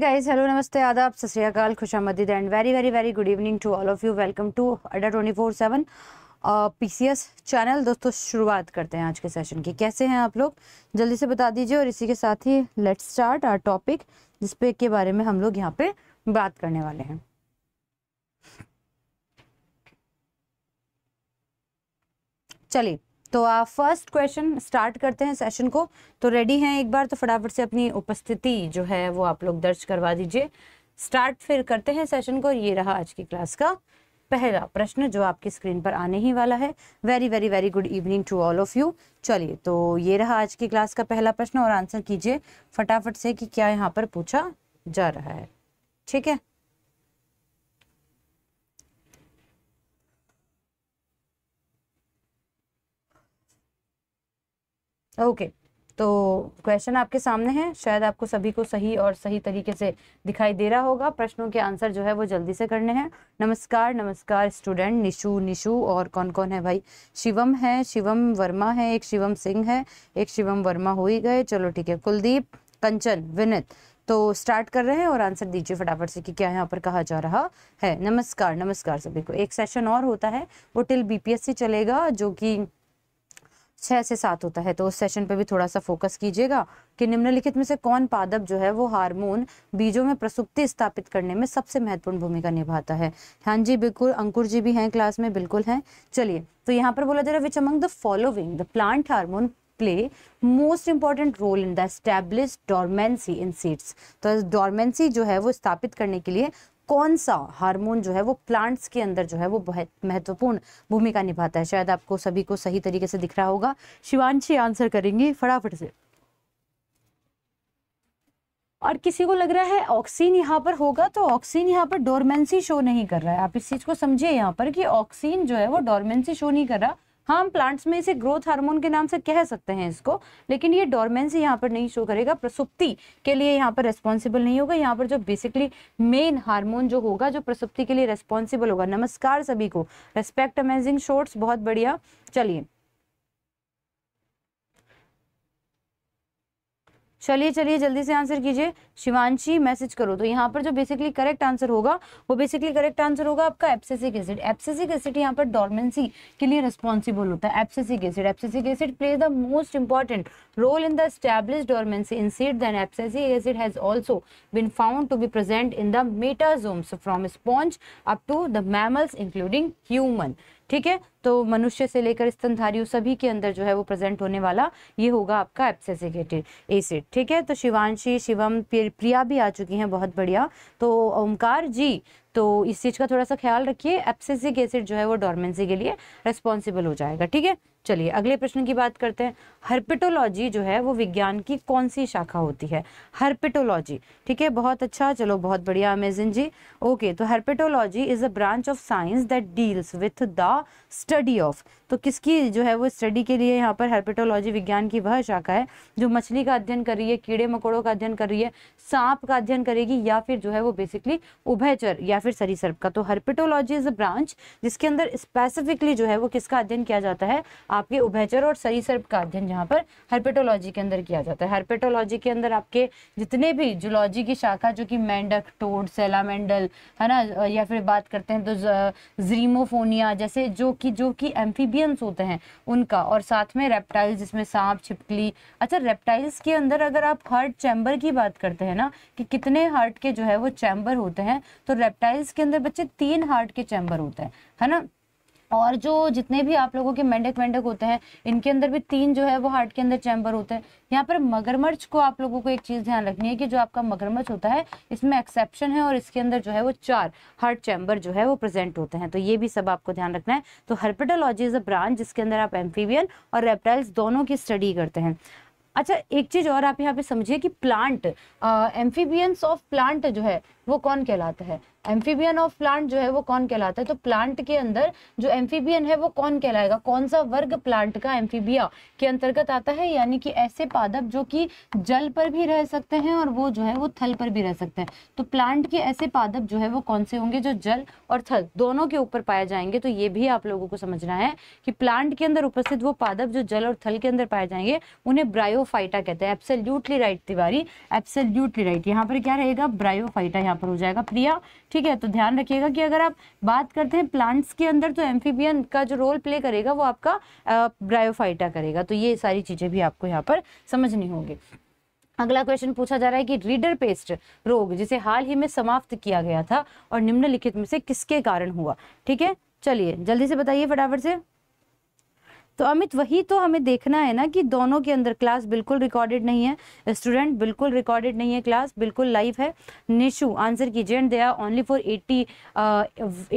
guys hello नमस्ते आदाब सत श्रीकाल खुशामदीद and very very very good evening to all of you welcome to Adda twenty four seven P C S channel दोस्तों शुरुआत करते हैं आज के सेशन की कैसे हैं आप लोग जल्दी से बता दीजिए और इसी के साथ ही लेट स्टार्ट आर टॉपिक जिसपे के बारे में हम लोग यहाँ पे बात करने वाले हैं चलिए तो आप फर्स्ट क्वेश्चन स्टार्ट करते हैं सेशन को तो रेडी हैं एक बार तो फटाफट से अपनी उपस्थिति जो है वो आप लोग दर्ज करवा दीजिए स्टार्ट फिर करते हैं सेशन को ये रहा आज की क्लास का पहला प्रश्न जो आपकी स्क्रीन पर आने ही वाला है very very very good evening to all of you चलिए तो ये रहा आज की क्लास का पहला प्रश्न और आंसर कीजिए फटाफट से कि क्या यहाँ पर पूछा जा रहा है ठीक है ओके okay, तो क्वेश्चन आपके सामने है शायद आपको सभी को सही और सही तरीके से दिखाई दे रहा होगा प्रश्नों के आंसर जो है वो जल्दी से करने हैं नमस्कार नमस्कार स्टूडेंट निशु निशु और कौन कौन है भाई शिवम है शिवम वर्मा है एक शिवम सिंह है एक शिवम वर्मा हो ही गए चलो ठीक है कुलदीप कंचन विनित तो स्टार्ट कर रहे हैं और आंसर दीजिए फटाफट से कि क्या यहाँ पर कहा जा रहा है नमस्कार नमस्कार सभी को एक सेशन और होता है वो टिल बीपीएससी चलेगा जो कि छः से सात होता है तो उस सेशन पे भी थोड़ा सा फोकस कीजिएगा कि निम्नलिखित में से कौन पादप जो है वो हार्मोन बीजों में प्रसुप्ति स्थापित करने में सबसे महत्वपूर्ण भूमिका निभाता है हाँ जी बिल्कुल अंकुर जी भी हैं क्लास में बिल्कुल हैं चलिए तो यहाँ पर बोला जा रहा है which among the following the plant hormone play most important role in the establish dormancy in seeds तो डॉर्मेंसी जो है वो स्थापित करने के लिए कौन सा हार्मोन जो है वो प्लांट्स के अंदर जो है वो बहुत महत्वपूर्ण भूमिका निभाता है शायद आपको सभी को सही तरीके से दिख रहा होगा शिवांशी आंसर करेंगे फटाफट से और किसी को लग रहा है ऑक्सीन यहाँ पर होगा तो ऑक्सीन यहाँ पर डोरमेंसी शो नहीं कर रहा है आप इस चीज को समझिए यहाँ पर कि ऑक्सीन जो है वो डोरमेंसी शो नहीं कर रहा हाँ हम प्लांट्स में इसे ग्रोथ हार्मोन के नाम से कह सकते हैं इसको लेकिन ये डोरमेंसी यहाँ पर नहीं शो करेगा प्रसुप्ति के लिए यहाँ पर रेस्पॉन्सिबल नहीं होगा यहाँ पर जो बेसिकली मेन हार्मोन जो होगा जो प्रसुप्ति के लिए रेस्पॉन्सिबल होगा नमस्कार सभी को रेस्पेक्ट अमेजिंग शॉर्ट्स बहुत बढ़िया चलिए चलिए चलिए जल्दी से आंसर कीजिए शिवांशी मैसेज करो तो यहाँ पर जो बेसिकली करेक्ट आंसर होगा वो बेसिकली करेक्ट आंसर होगा आपका एप्सेसिक एसिड एप्सेसिक एसिड यहाँ पर डॉर्मेंसी के लिए रिस्पॉन्सिबल होता है abscisic acid abscisic acid play the most important role in the establish dormancy in seed then abscisic acid has also been found to be present in the metazoans from sponge up to the mammals including human ठीक है तो मनुष्य से लेकर स्तनधारियों सभी के अंदर जो है वो प्रेजेंट होने वाला ये होगा आपका एप्सेसिक एसिड ठीक है तो शिवांशी शिवम फिर प्रिया भी आ चुकी हैं बहुत बढ़िया तो ओमकार जी तो इस चीज़ का थोड़ा सा ख्याल रखिए एप्सिसिक एसिड जो है वो डॉर्मेंसी के लिए रेस्पॉन्सिबल हो जाएगा ठीक है चलिए अगले प्रश्न की बात करते हैं हर्पिटोलॉजी जो है वो विज्ञान की कौन सी शाखा होती है हर्पिटोलॉजी ठीक है बहुत अच्छा चलो बहुत बढ़िया अमेजिन जी ओके तो herpetology is a branch of science that deals with the study of तो किसकी जो है वो स्टडी के लिए यहाँ पर हर्पिटोलॉजी विज्ञान की वह शाखा है जो मछली का अध्ययन कर रही है कीड़े मकोड़ों का अध्ययन कर रही है सांप का अध्ययन करेगी या फिर जो है वो बेसिकली उभयचर या फिर सरीसर्प का तो हर्पिटोलॉजी इज अ ब्रांच जिसके अंदर स्पेसिफिकली जो है वो किसका अध्ययन किया जाता है आपके उभयचर और सरीसर्प का अध्ययन जहाँ पर हर्पेटोलॉजी के अंदर किया जाता है हर्पेटोलॉजी के अंदर आपके जितने भी जूलॉजी की शाखा जो कि मेंढक टोड सेलामेंडल है ना या फिर बात करते हैं तो जीमोफोनिया जैसे जो कि जो कि एम्फीबियंस होते हैं उनका और साथ में रेप्टाइल्स जिसमें सांप छिपकली अच्छा रेप्टाइल्स के अंदर अगर आप हार्ट चैम्बर की बात करते हैं ना कि कितने हार्ट के जो है वो चैम्बर होते हैं तो रेप्टाइल्स के अंदर बच्चे तीन हार्ट के चैम्बर होते हैं है ना और जो जितने भी आप लोगों के मेंढक मेंढक होते हैं इनके अंदर भी तीन जो है वो हार्ट के अंदर चैम्बर होते हैं यहाँ पर मगरमच्छ को आप लोगों को एक चीज़ ध्यान रखनी है कि जो आपका मगरमच्छ होता है इसमें एक्सेप्शन है और इसके अंदर जो है वो चार हार्ट चैम्बर जो है वो प्रेजेंट होते हैं तो ये भी सब आपको ध्यान रखना है तो हर्पेटोलॉजी इज अ ब्रांच जिसके अंदर आप एम्फीबियन और रेप्टाइल्स दोनों की स्टडी करते हैं अच्छा एक चीज़ और आप यहाँ पे समझिए कि प्लांट एम्फीबियंस ऑफ प्लांट जो है वो कौन कहलाता है एम्फीबियन ऑफ प्लांट जो है वो कौन कहलाता है तो प्लांट के अंदर जो एम्फीबियन है वो कौन कहलाएगा कौन सा वर्ग प्लांट का एम्फीबिया के अंतर्गत आता है यानी कि ऐसे पादप जो कि जल पर भी रह सकते हैं और वो जो है वो थल पर भी रह सकते हैं तो प्लांट के ऐसे पादप जो है वो कौन से होंगे जो जल और थल दोनों के ऊपर पाए जाएंगे तो ये भी आप लोगों को समझना है कि प्लांट के अंदर उपस्थित वो पादप जो जल और थल के अंदर पाए जाएंगे उन्हें ब्रायोफाइटा कहते हैं absolutely right Tiwari absolutely right यहाँ पर क्या रहेगा ब्रायोफाइटा यहाँ यहाँ पर हो जाएगा प्रिया ठीक है तो ध्यान रखिएगा कि अगर आप बात करते हैं प्लांट्स के अंदर तो एम्फीबियन का जो रोल प्ले करेगा वो आपका ब्रायोफाइटा करेगा तो ये सारी चीज़ें भी आपको यहाँ पर समझनी होगी अगला क्वेश्चन पूछा जा रहा है कि रीडर पेस्ट रोग जिसे हाल ही में समाप्त किया गया था और निम्नलिखित में से किसके कारण हुआ ठीक है चलिए जल्दी से बताइए फटाफट से तो अमित वही तो हमें देखना है ना कि दोनों के अंदर क्लास बिल्कुल रिकॉर्डेड नहीं है स्टूडेंट बिल्कुल रिकॉर्डेड नहीं है क्लास बिल्कुल लाइव है निशु आंसर कीजिए and they are only for eighty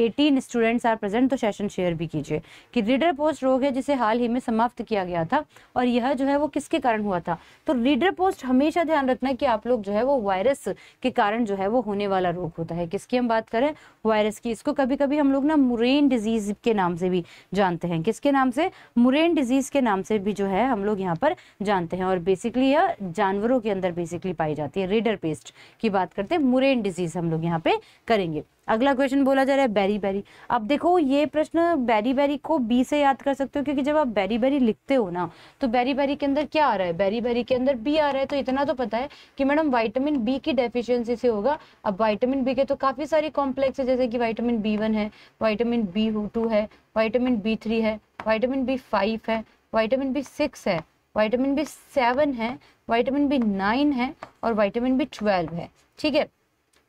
eighteen students are present तो सेशन शेयर भी कीजिए कि रीडर पोस्ट रोग है जिसे हाल ही में समाप्त किया गया था और यह जो है वो किसके कारण हुआ था तो रीडर पोस्ट हमेशा ध्यान रखना कि आप लोग जो है वो वायरस के कारण जो है वो होने वाला रोग होता है किसकी हम बात करें वायरस की इसको कभी कभी हम लोग ना मुरेन डिजीज के नाम से भी जानते हैं किसके नाम से मुरेन डिजीज़ के नाम से भी जो है हम लोग यहाँ पर जानते हैं और बेसिकली यह जानवरों के अंदर बेसिकली पाई जाती है रेडर पेस्ट की बात करते हैं मुरेन डिजीज़ हम लोग यहाँ पे करेंगे अगला क्वेश्चन बोला जा रहा है बैरी बैरी अब देखो ये प्रश्न बैरी बैरी को बी से याद कर सकते हो क्योंकि जब आप बैरी बैरी लिखते हो ना तो बैरी बैरी के अंदर क्या आ रहा है बैरी बैरी के अंदर बी आ रहा है तो इतना तो पता है कि मैडम वाइटामिन बी की डेफिशिएंसी से होगा अब वाइटामिन बी के तो काफ़ी सारे कॉम्प्लेक्स है जैसे कि वाइटामिन बी वन है वाइटामिन बी टू है वाइटामिन बी थ्री है वाइटामिन बी फाइव है वाइटामिन बी सिक्स है वाइटामिन बी सेवन है वाइटामिन बी नाइन है और वाइटामिन बी ट्वेल्व है ठीक है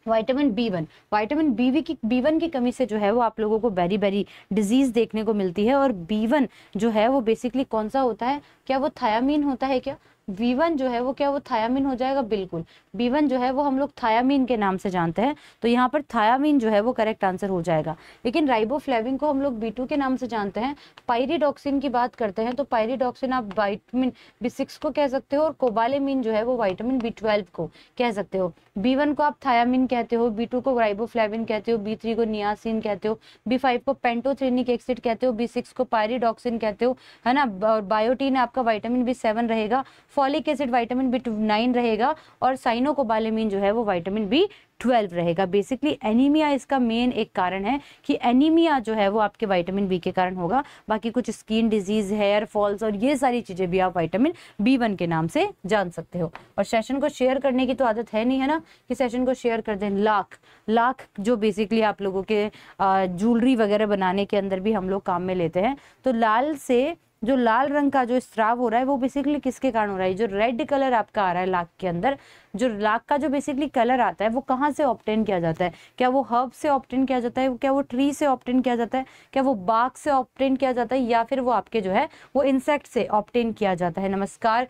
vitamin B one vitamin B की बी वन की कमी से जो है वो आप लोगों को बेरी बेरी डिजीज देखने को मिलती है और बी वन जो है वो बेसिकली कौन सा होता है क्या वो थायामीन होता है क्या बी वन जो है वो क्या वो थायामिन हो जाएगा बिल्कुल बी वन जो है वो हम लोग थायामिन के नाम से जानते हैं तो यहाँ पर थायामिन जो है वो करेक्ट आंसर हो जाएगा लेकिन राइबोफ्लेविन को हम लोग बी टू के नाम से जानते हैं पायरीडॉक्सिन की बात करते हैं तो पायरीडॉक्सिन आप वाइटमिन बी सिक्स को कह सकते हो और कोबालेमिन जो है वो वाइटामिन बी ट्वेल्व को कह सकते हो बी वन को आप थायामिन कहते हो बी टू को राइबोफ्लेविन कहते हो बी थ्री को नियासिन कहते हो बी फाइव को पेंटोथ्रेनिक एक्सिड कहते हो बी सिक्स को पायरीडॉक्सिन कहते हो है ना और बायोटीन आपका वाइटामिन बी सेवन रहेगा folic acid vitamin B nine रहेगा और साइनोकोबालेमिन जो है वो वाइटामिन बी ट्वेल्व रहेगा बेसिकली एनीमिया इसका मेन एक कारण है कि एनीमिया जो है वो आपके वाइटामिन बी के कारण होगा बाकी कुछ स्किन डिजीज हेयर फॉल्स और ये सारी चीज़ें भी आप वाइटामिन बी वन के नाम से जान सकते हो और सेशन को शेयर करने की तो आदत है नहीं है ना कि सेशन को शेयर कर दें लाख लाख जो बेसिकली आप लोगों के ज्वेलरी वगैरह बनाने के अंदर भी हम लोग काम में लेते हैं तो लाल से जो लाल रंग का जो स्त्राव हो रहा है वो बेसिकली किसके कारण हो रहा है जो रेड कलर आपका आ रहा है लाख के अंदर जो लाख का जो बेसिकली कलर आता है वो कहाँ से ऑप्टेन किया जाता है क्या वो हर्ब से ऑप्टेन किया जाता है क्या वो ट्री से ऑप्टेन किया जाता है क्या वो बाघ से ऑप्टेन किया जाता है या फिर वो आपके जो है वो इंसेक्ट से ऑप्टेन किया जाता है नमस्कार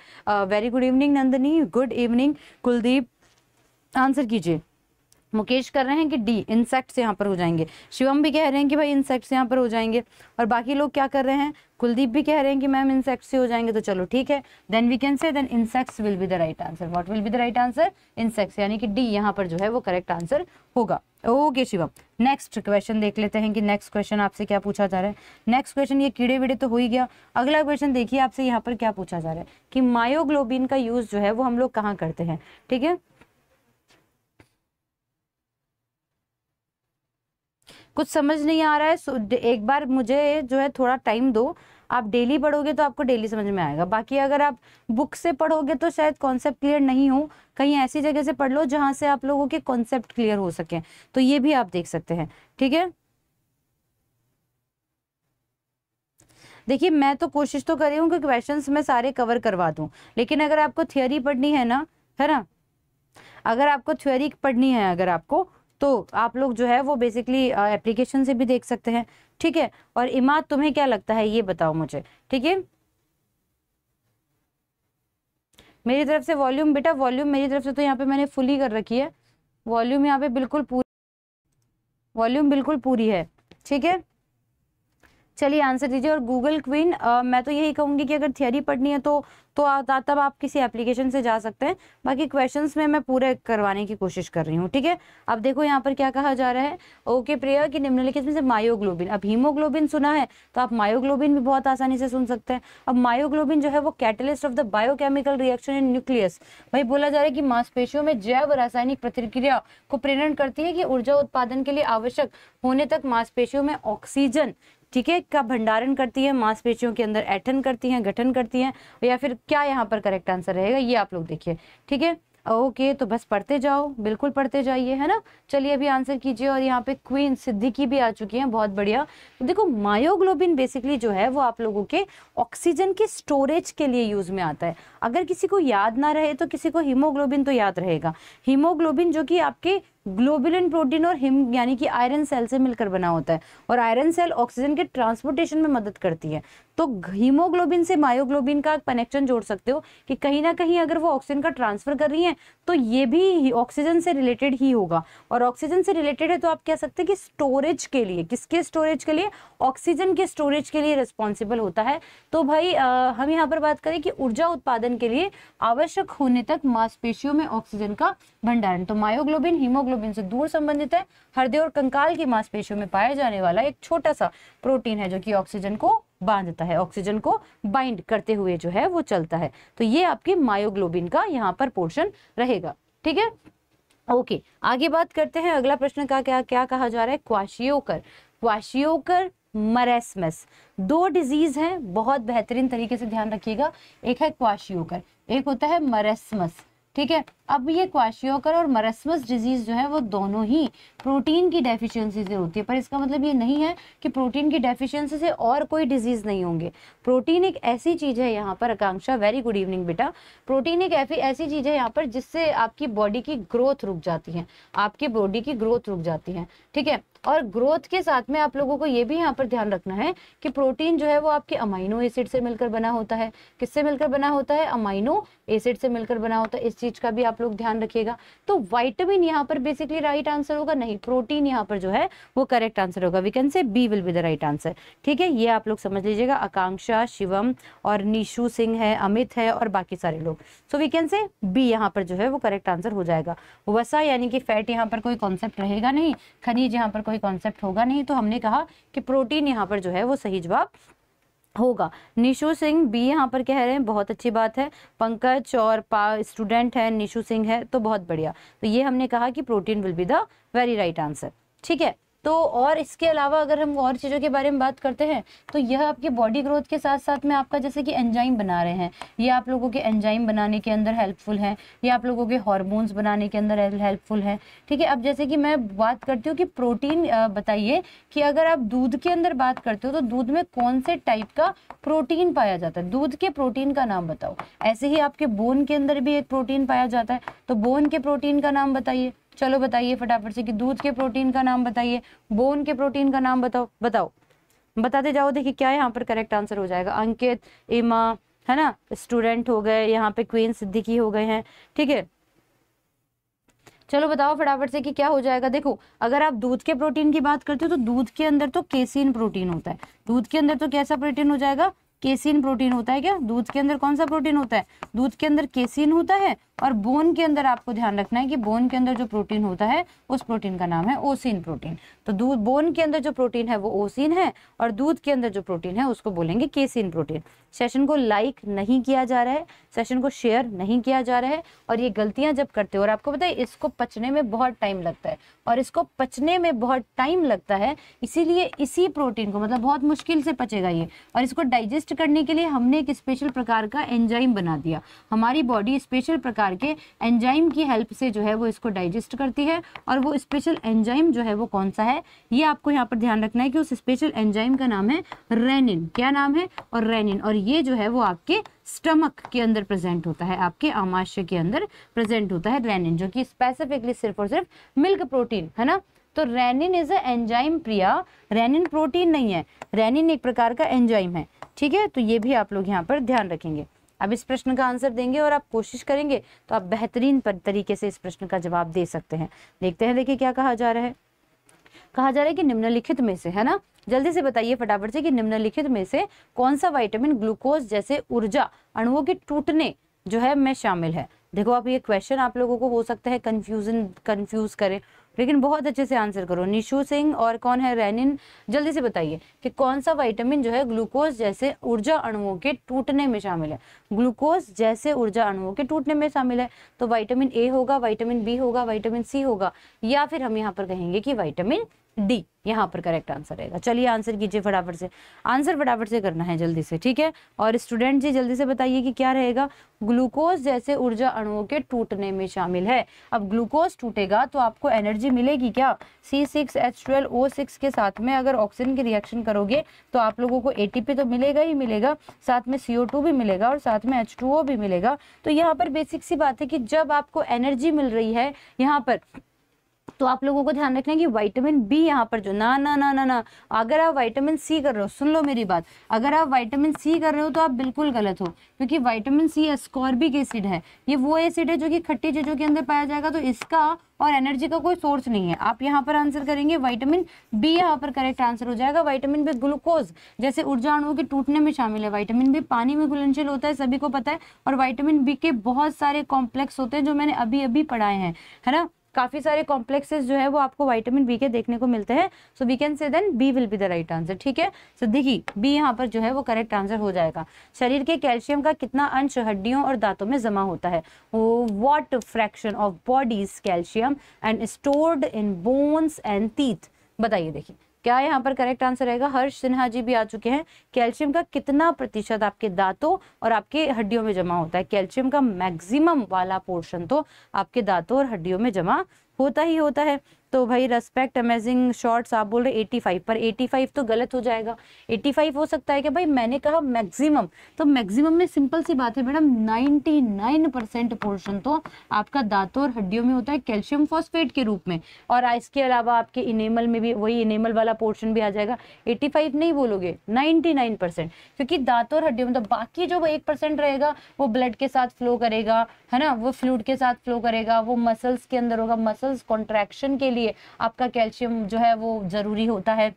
very good evening Nandini good evening Kuldeep answer कीजिए मुकेश कर रहे हैं कि डी इंसेक्ट्स यहाँ पर हो जाएंगे शिवम भी कह रहे हैं कि भाई इंसेक्ट्स यहाँ पर हो जाएंगे और बाकी लोग क्या कर रहे हैं कुलदीप भी कह रहे हैं कि मैम इंसेक्ट्स से हो जाएंगे तो चलो ठीक है then we can say then insects will be the right answer what will be the right answer insects यानी कि डी यहाँ पर जो है वो करेक्ट आंसर होगा ओके शिवम नेक्स्ट क्वेश्चन देख लेते हैं कि नेक्स्ट क्वेश्चन आपसे क्या पूछा जा रहा है नेक्स्ट क्वेश्चन ये कीड़े वीड़े तो हो ही गया अगला क्वेश्चन देखिए आपसे यहाँ पर क्या पूछा जा रहा है कि मायोग्लोबिन का यूज जो है वो हम लोग कहाँ करते हैं ठीक है कुछ समझ नहीं आ रहा है एक बार मुझे जो है थोड़ा टाइम दो आप डेली पढ़ोगे तो आपको डेली समझ में आएगा बाकी अगर आप बुक से पढ़ोगे तो शायद कॉन्सेप्ट क्लियर नहीं हो कहीं ऐसी जगह से पढ़ लो जहाँ से आप लोगों के कॉन्सेप्ट क्लियर हो सके तो ये भी आप देख सकते हैं ठीक है देखिए मैं तो कोशिश तो करी हूँ कि क्वेश्चंस मैं सारे कवर करवा दूँ लेकिन अगर आपको थियोरी पढ़नी है ना है ना अगर आपको थ्योरी पढ़नी है अगर आपको तो आप लोग जो है वो बेसिकली एप्लीकेशन से भी देख सकते हैं ठीक है और इमाद तुम्हें क्या लगता है ये बताओ मुझे ठीक है मेरी तरफ से वॉल्यूम बेटा वॉल्यूम मेरी तरफ से तो यहाँ पे मैंने फुली कर रखी है वॉल्यूम यहाँ पे बिल्कुल पूरी वॉल्यूम बिल्कुल पूरी है ठीक है चलिए आंसर दीजिए और गूगल क्वीन मैं तो यही कहूँगी कि अगर थियरी पढ़नी है तो तो तब आप किसी एप्लीकेशन से जा सकते हैं बाकी क्वेश्चंस में मैं पूरे करवाने की कोशिश कर रही हूँ ठीक है अब देखो यहाँ पर क्या कहा जा रहा है ओके प्रिया कि निम्नलिखित में से मायोग्लोबिन अब हीमोग्लोबिन सुना है तो आप मायोग्लोबिन भी बहुत आसानी से सुन सकते हैं अब मायोग्लोबिन जो है वो catalyst of the biochemical reaction in nucleus भाई बोला जा रहा है कि मांसपेशियों में जैव रासायनिक प्रतिक्रिया को प्रेरण करती है कि ऊर्जा उत्पादन के लिए आवश्यक होने तक मांसपेशियों में ऑक्सीजन ठीक है का भंडारण करती है मांसपेशियों के अंदर ऐठन करती हैं गठन करती हैं या फिर क्या यहाँ पर करेक्ट आंसर रहेगा ये आप लोग देखिए ठीक है ओके तो बस पढ़ते जाओ बिल्कुल पढ़ते जाइए है ना चलिए अभी आंसर कीजिए और यहाँ पे क्वीन की भी आ चुकी हैं बहुत बढ़िया तो देखो मायोग्लोबिन बेसिकली जो है वो आप लोगों के ऑक्सीजन के स्टोरेज के लिए यूज में आता है अगर किसी को याद ना रहे तो किसी को हीमोग्लोबिन तो याद रहेगा हीमोग्लोबिन जो कि आपके ग्लोबुलिन प्रोटीन और हिम यानी कि आयरन सेल से मिलकर बना होता है और आयरन सेल ऑक्सीजन के ट्रांसपोर्टेशन में मदद करती है तो हीमोग्लोबिन से मायोग्लोबिन का कनेक्शन जोड़ सकते हो कि कहीं ना कहीं अगर वो ऑक्सीजन का ट्रांसफर कर रही हैं तो ये भी ऑक्सीजन से रिलेटेड ही होगा और ऑक्सीजन से रिलेटेड है तो आप कह सकते हैं कि स्टोरेज के लिए किसके स्टोरेज के लिए ऑक्सीजन के स्टोरेज के लिए रिस्पॉन्सिबल होता है तो भाई आ, हम यहाँ पर बात करें कि ऊर्जा उत्पादन के लिए आवश्यक होने तक मांसपेशियों में ऑक्सीजन का भंडारण तो मायोग्लोबिन हीमोग्लोबिन हीमोग्लोबिन से दूर संबंधित है हृदय और कंकाल की मांसपेशियों में पाया जाने वाला एक छोटा सा प्रोटीन है जो कि ऑक्सीजन को बांधता है ऑक्सीजन को बाइंड करते हुए जो है वो चलता है तो ये आपके मायोग्लोबिन का यहाँ पर पोर्शन रहेगा ठीक है ओके आगे बात करते हैं अगला प्रश्न का क्या क्या कहा जा रहा है क्वाशियोकर क्वाशियोकर मरेसमस दो डिजीज हैं बहुत बेहतरीन तरीके से ध्यान रखिएगा एक है क्वाशियोकर एक होता है मरेसमस ठीक है अब ये क्वाशियोकर और मरसमस डिजीज़ जो है वो दोनों ही प्रोटीन की डेफिशिएंसी से होती है पर इसका मतलब ये नहीं है कि प्रोटीन की डेफिशिएंसी से और कोई डिजीज़ नहीं होंगे प्रोटीन एक ऐसी चीज़ है यहाँ पर आकांक्षा वेरी गुड इवनिंग बेटा प्रोटीन एक ऐसी चीज़ है यहाँ पर जिससे आपकी बॉडी की ग्रोथ रुक जाती है आपकी बॉडी की ग्रोथ रुक जाती है ठीक है और ग्रोथ के साथ में आप लोगों को ये भी यहाँ पर ध्यान रखना है कि प्रोटीन जो है वो आपके अमाइनो एसिड से मिलकर बना होता है किससे मिलकर बना होता है अमाइनो एसिड से मिलकर बना होता है इस चीज़ का भी आप लोग ध्यान रखिएगा तो वाइटमिन यहाँ पर बेसिकली राइट आंसर होगा नहीं प्रोटीन यहाँ पर जो है वो करेक्ट आंसर होगा we can say B will be the right answer ठीक है ये आप लोग समझ लीजिएगा आकांक्षा शिवम और निशु सिंह है अमित है और बाकी सारे लोग so we can say B यहाँ पर जो है वो करेक्ट आंसर हो जाएगा वसा यानी कि फैट यहाँ पर कोई कॉन्सेप्ट रहेगा नहीं खनिज यहाँ पर कोई कॉन्सेप्ट होगा नहीं तो हमने कहा कि प्रोटीन यहाँ पर जो है वो सही जवाब होगा निशु सिंह भी यहाँ पर कह रहे हैं बहुत अच्छी बात है पंकज और पा स्टूडेंट है निशु सिंह है तो बहुत बढ़िया तो ये हमने कहा कि protein will be the very right answer ठीक है तो और इसके अलावा अगर हम और चीज़ों के बारे में बात करते हैं तो यह आपकी बॉडी ग्रोथ के साथ साथ में आपका जैसे कि एंजाइम बना रहे हैं ये आप लोगों के एंजाइम बनाने के अंदर हेल्पफुल हैं ये आप लोगों के हॉर्मोन्स बनाने के अंदर हेल्पफुल हैं ठीक है अब जैसे कि मैं बात करती हूँ कि प्रोटीन बताइए कि अगर आप दूध के अंदर बात करते हो तो दूध में कौन से टाइप का प्रोटीन पाया जाता है दूध के प्रोटीन का नाम बताओ ऐसे ही आपके बोन के अंदर भी एक प्रोटीन पाया जाता है तो बोन के प्रोटीन का नाम बताइए चलो बताइए फटाफट से कि दूध के प्रोटीन का नाम बताइए बोन के प्रोटीन का नाम बताओ बताओ बताते जाओ देखिए क्या यहाँ पर करेक्ट आंसर हो जाएगा अंकित इमा है ना स्टूडेंट हो गए यहाँ पे क्वीन सिद्दीकी हो गए हैं ठीक है चलो बताओ फटाफट से कि क्या हो जाएगा देखो अगर आप दूध के प्रोटीन की बात करते हो तो दूध के अंदर तो केसिन प्रोटीन होता है दूध के अंदर तो कैसा प्रोटीन हो जाएगा केसिन प्रोटीन होता है क्या दूध के अंदर कौन सा प्रोटीन होता है दूध के अंदर केसिन होता है और बोन के अंदर आपको ध्यान रखना है कि बोन के अंदर जो प्रोटीन होता है उस प्रोटीन का नाम है ओसिन प्रोटीन तो दूध बोन के अंदर जो प्रोटीन है वो ओसिन है और दूध के अंदर जो प्रोटीन है उसको बोलेंगे केसिन प्रोटीन सेशन को लाइक नहीं किया जा रहा है सेशन को शेयर नहीं किया जा रहा है और ये गलतियां जब करते हो और आपको पता है इसको पचने में बहुत टाइम लगता है और इसको पचने में बहुत टाइम लगता है इसीलिए इसी प्रोटीन को मतलब बहुत मुश्किल से पचेगा ये और इसको डाइजेस्ट करने के लिए हमने एक स्पेशल प्रकार का एंजाइम बना दिया हमारी बॉडी स्पेशल प्रकार प्रकार के एंजाइम की हेल्प से जो है वो इसको डाइजेस्ट करती है और वो स्पेशल एंजाइम जो है वो कौन सा है ये आपको यहाँ पर ध्यान रखना है कि उस स्पेशल एंजाइम का नाम है रेनिन क्या नाम है और रेनिन और ये जो है वो आपके स्टमक के अंदर प्रेजेंट होता है आपके आमाशय के अंदर प्रेजेंट होता है रेनिन जो कि स्पेसिफिकली सिर्फ और सिर्फ मिल्क प्रोटीन है ना तो rennin is a enzyme Priya rennin protein नहीं है रेनिन एक प्रकार का एंजाइम है ठीक है तो ये भी आप लोग यहाँ पर ध्यान रखेंगे अब इस प्रश्न का आंसर देंगे और आप कोशिश करेंगे तो आप बेहतरीन तरीके से इस प्रश्न का जवाब दे सकते हैं देखते हैं देखिए क्या कहा जा रहा है कहा जा रहा है कि निम्नलिखित में से है ना जल्दी से बताइए फटाफट से कि निम्नलिखित में से कौन सा विटामिन ग्लूकोज जैसे ऊर्जा अणुओं के टूटने जो है में शामिल है देखो आप ये क्वेश्चन आप लोगों को हो सकता है कंफ्यूजन कंफ्यूज करें लेकिन बहुत अच्छे से आंसर करो निशु सिंह और कौन है रैनिन जल्दी से बताइए कि कौन सा विटामिन जो है ग्लूकोज जैसे ऊर्जा अणुओं के टूटने में शामिल है ग्लूकोज जैसे ऊर्जा अणुओं के टूटने में शामिल है तो वाइटामिन ए होगा वाइटामिन बी होगा वाइटामिन सी होगा या फिर हम यहाँ पर कहेंगे कि वाइटामिन डी यहाँ पर करेक्ट आंसर रहेगा चलिए आंसर कीजिए फटाफट से आंसर फटाफट से करना है जल्दी से ठीक है और स्टूडेंट जी जल्दी से बताइए कि क्या रहेगा ग्लूकोज जैसे ऊर्जा अणुओं के टूटने में शामिल है अब ग्लूकोज टूटेगा तो आपको एनर्जी मिलेगी क्या C six H twelve O six के साथ में अगर ऑक्सीजन की रिएक्शन करोगे तो आप लोगों को ए तो मिलेगा ही मिलेगा साथ में सी भी मिलेगा और साथ में एच भी मिलेगा तो यहाँ पर बेसिक सी बात है कि जब आपको एनर्जी मिल रही है यहाँ पर तो आप लोगों को ध्यान रखना है कि विटामिन बी यहाँ पर जो ना ना ना ना ना अगर आप विटामिन सी कर रहे हो सुन लो मेरी बात अगर आप विटामिन सी कर रहे हो तो आप बिल्कुल गलत हो क्योंकि विटामिन सी एस्कॉर्बिक एसिड है ये वो एसिड है जो कि खट्टी चीज़ों के अंदर पाया जाएगा तो इसका और एनर्जी का कोई सोर्स नहीं है आप यहाँ पर आंसर करेंगे विटामिन बी यहाँ पर करेक्ट आंसर हो जाएगा विटामिन बी ग्लूकोज जैसे ऊर्जा अणुओं के टूटने में शामिल है विटामिन बी पानी में घुलनशील होता है सभी को पता है और विटामिन बी के बहुत सारे कॉम्प्लेक्स होते हैं जो मैंने अभी अभी पढ़ाए हैं है ना काफ़ी सारे कॉम्प्लेक्सेस जो है वो आपको वाइटामिन बी के देखने को मिलते हैं so we can say then B will be the right answer ठीक है सो देखिए बी यहाँ पर जो है वो करेक्ट आंसर हो जाएगा शरीर के कैल्शियम का कितना अंश हड्डियों और दांतों में जमा होता है what fraction of body's calcium and stored in bones and teeth बताइए देखिए क्या यहाँ पर करेक्ट आंसर रहेगा हर्ष सिन्हा जी भी आ चुके हैं कैल्शियम का कितना प्रतिशत आपके दांतों और आपके हड्डियों में जमा होता है कैल्शियम का मैक्सिमम वाला पोर्शन तो आपके दांतों और हड्डियों में जमा होता ही होता है तो भाई रेस्पेक्ट अमेजिंग शॉर्ट्स आप बोल रहे एटी फाइव पर एटी फाइव तो गलत हो जाएगा एटी फाइव हो सकता है कि भाई मैंने कहा मैक्सिमम तो मैक्सिमम में सिंपल सी बात है madam ninety nine percent portion तो आपका दांतों और हड्डियों में होता है कैल्शियम फॉस्फेट के रूप में और इसके अलावा आपके इनेमल में भी वही इनेमल वाला पोर्शन भी आ जाएगा एटी फाइव नहीं बोलोगे नाइन्टी नाइन परसेंट क्योंकि दांतों और हड्डियों में तो बाकी जो एक परसेंट रहेगा वो ब्लड के साथ फ्लो करेगा है ना वो फ्लूड के साथ फ्लो करेगा वो मसल्स के अंदर होगा मसल्स कॉन्ट्रैक्शन के लिए लिए आपका कैल्शियम जो है वो ज़रूरी होता है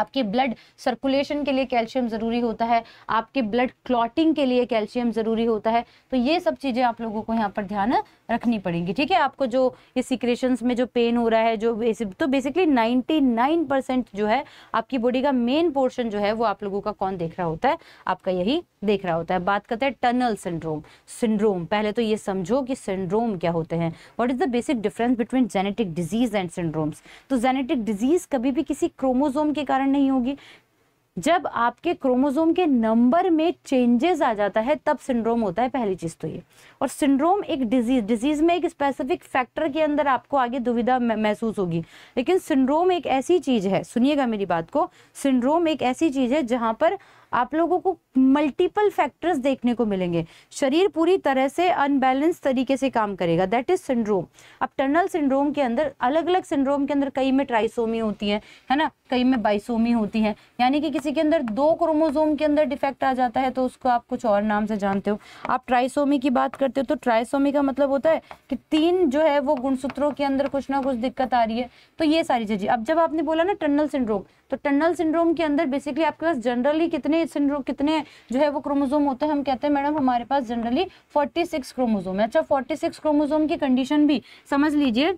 आपके ब्लड सर्कुलेशन के लिए कैल्शियम ज़रूरी होता है आपके ब्लड क्लॉटिंग के लिए कैल्शियम ज़रूरी होता है तो ये सब चीज़ें आप लोगों को यहाँ पर ध्यान रखनी पड़ेंगी ठीक है आपको जो ये सिक्रेशंस में जो पेन हो रहा है जो बेसिक तो बेसिकली 99 परसेंट जो है आपकी बॉडी का मेन पोर्शन जो है वो आप लोगों का कौन देख रहा होता है आपका यही देख रहा होता है बात करते हैं टनल सिंड्रोम सिंड्रोम पहले तो ये समझो कि सिंड्रोम क्या होते हैं what is the basic difference between genetic disease and syndromes तो जेनेटिक डिजीज कभी भी किसी क्रोमोजोम के कारण नहीं होगी जब आपके क्रोमोजोम के नंबर में चेंजेस आ जाता है तब सिंड्रोम होता है पहली चीज तो ये और सिंड्रोम एक डिजीज डिजीज में एक स्पेसिफिक फैक्टर के अंदर आपको आगे दुविधा महसूस होगी लेकिन सिंड्रोम एक ऐसी चीज है सुनिएगा मेरी बात को सिंड्रोम एक ऐसी चीज है जहां पर आप लोगों को मल्टीपल फैक्टर्स देखने को मिलेंगे शरीर पूरी तरह से अनबैलेंस तरीके से काम करेगा दैट इज सिंड्रोम अब टर्नल सिंड्रोम के अंदर अलग अलग सिंड्रोम के अंदर कई में ट्राइसोमी होती है है ना कई में बाइसोमी होती है यानी कि किसी के अंदर दो क्रोमोजोम के अंदर डिफेक्ट आ जाता है तो उसको आप कुछ और नाम से जानते हो आप ट्राइसोमी की बात करते हो तो ट्राइसोमी का मतलब होता है कि तीन जो है वो गुणसूत्रों के अंदर कुछ ना कुछ दिक्कत आ रही है तो ये सारी चीज़ें अब जब आपने बोला ना टर्नल सिंड्रोम तो टनल सिंड्रोम के अंदर बेसिकली आपके पास जनरली कितने सिंड्रोम कितने जो है वो क्रोमोजोम होते हैं हम कहते हैं मैडम हमारे पास जनरली फोर्टी सिक्स क्रोमोजोम है अच्छा फोर्टी सिक्स क्रोमोजोम की कंडीशन भी समझ लीजिए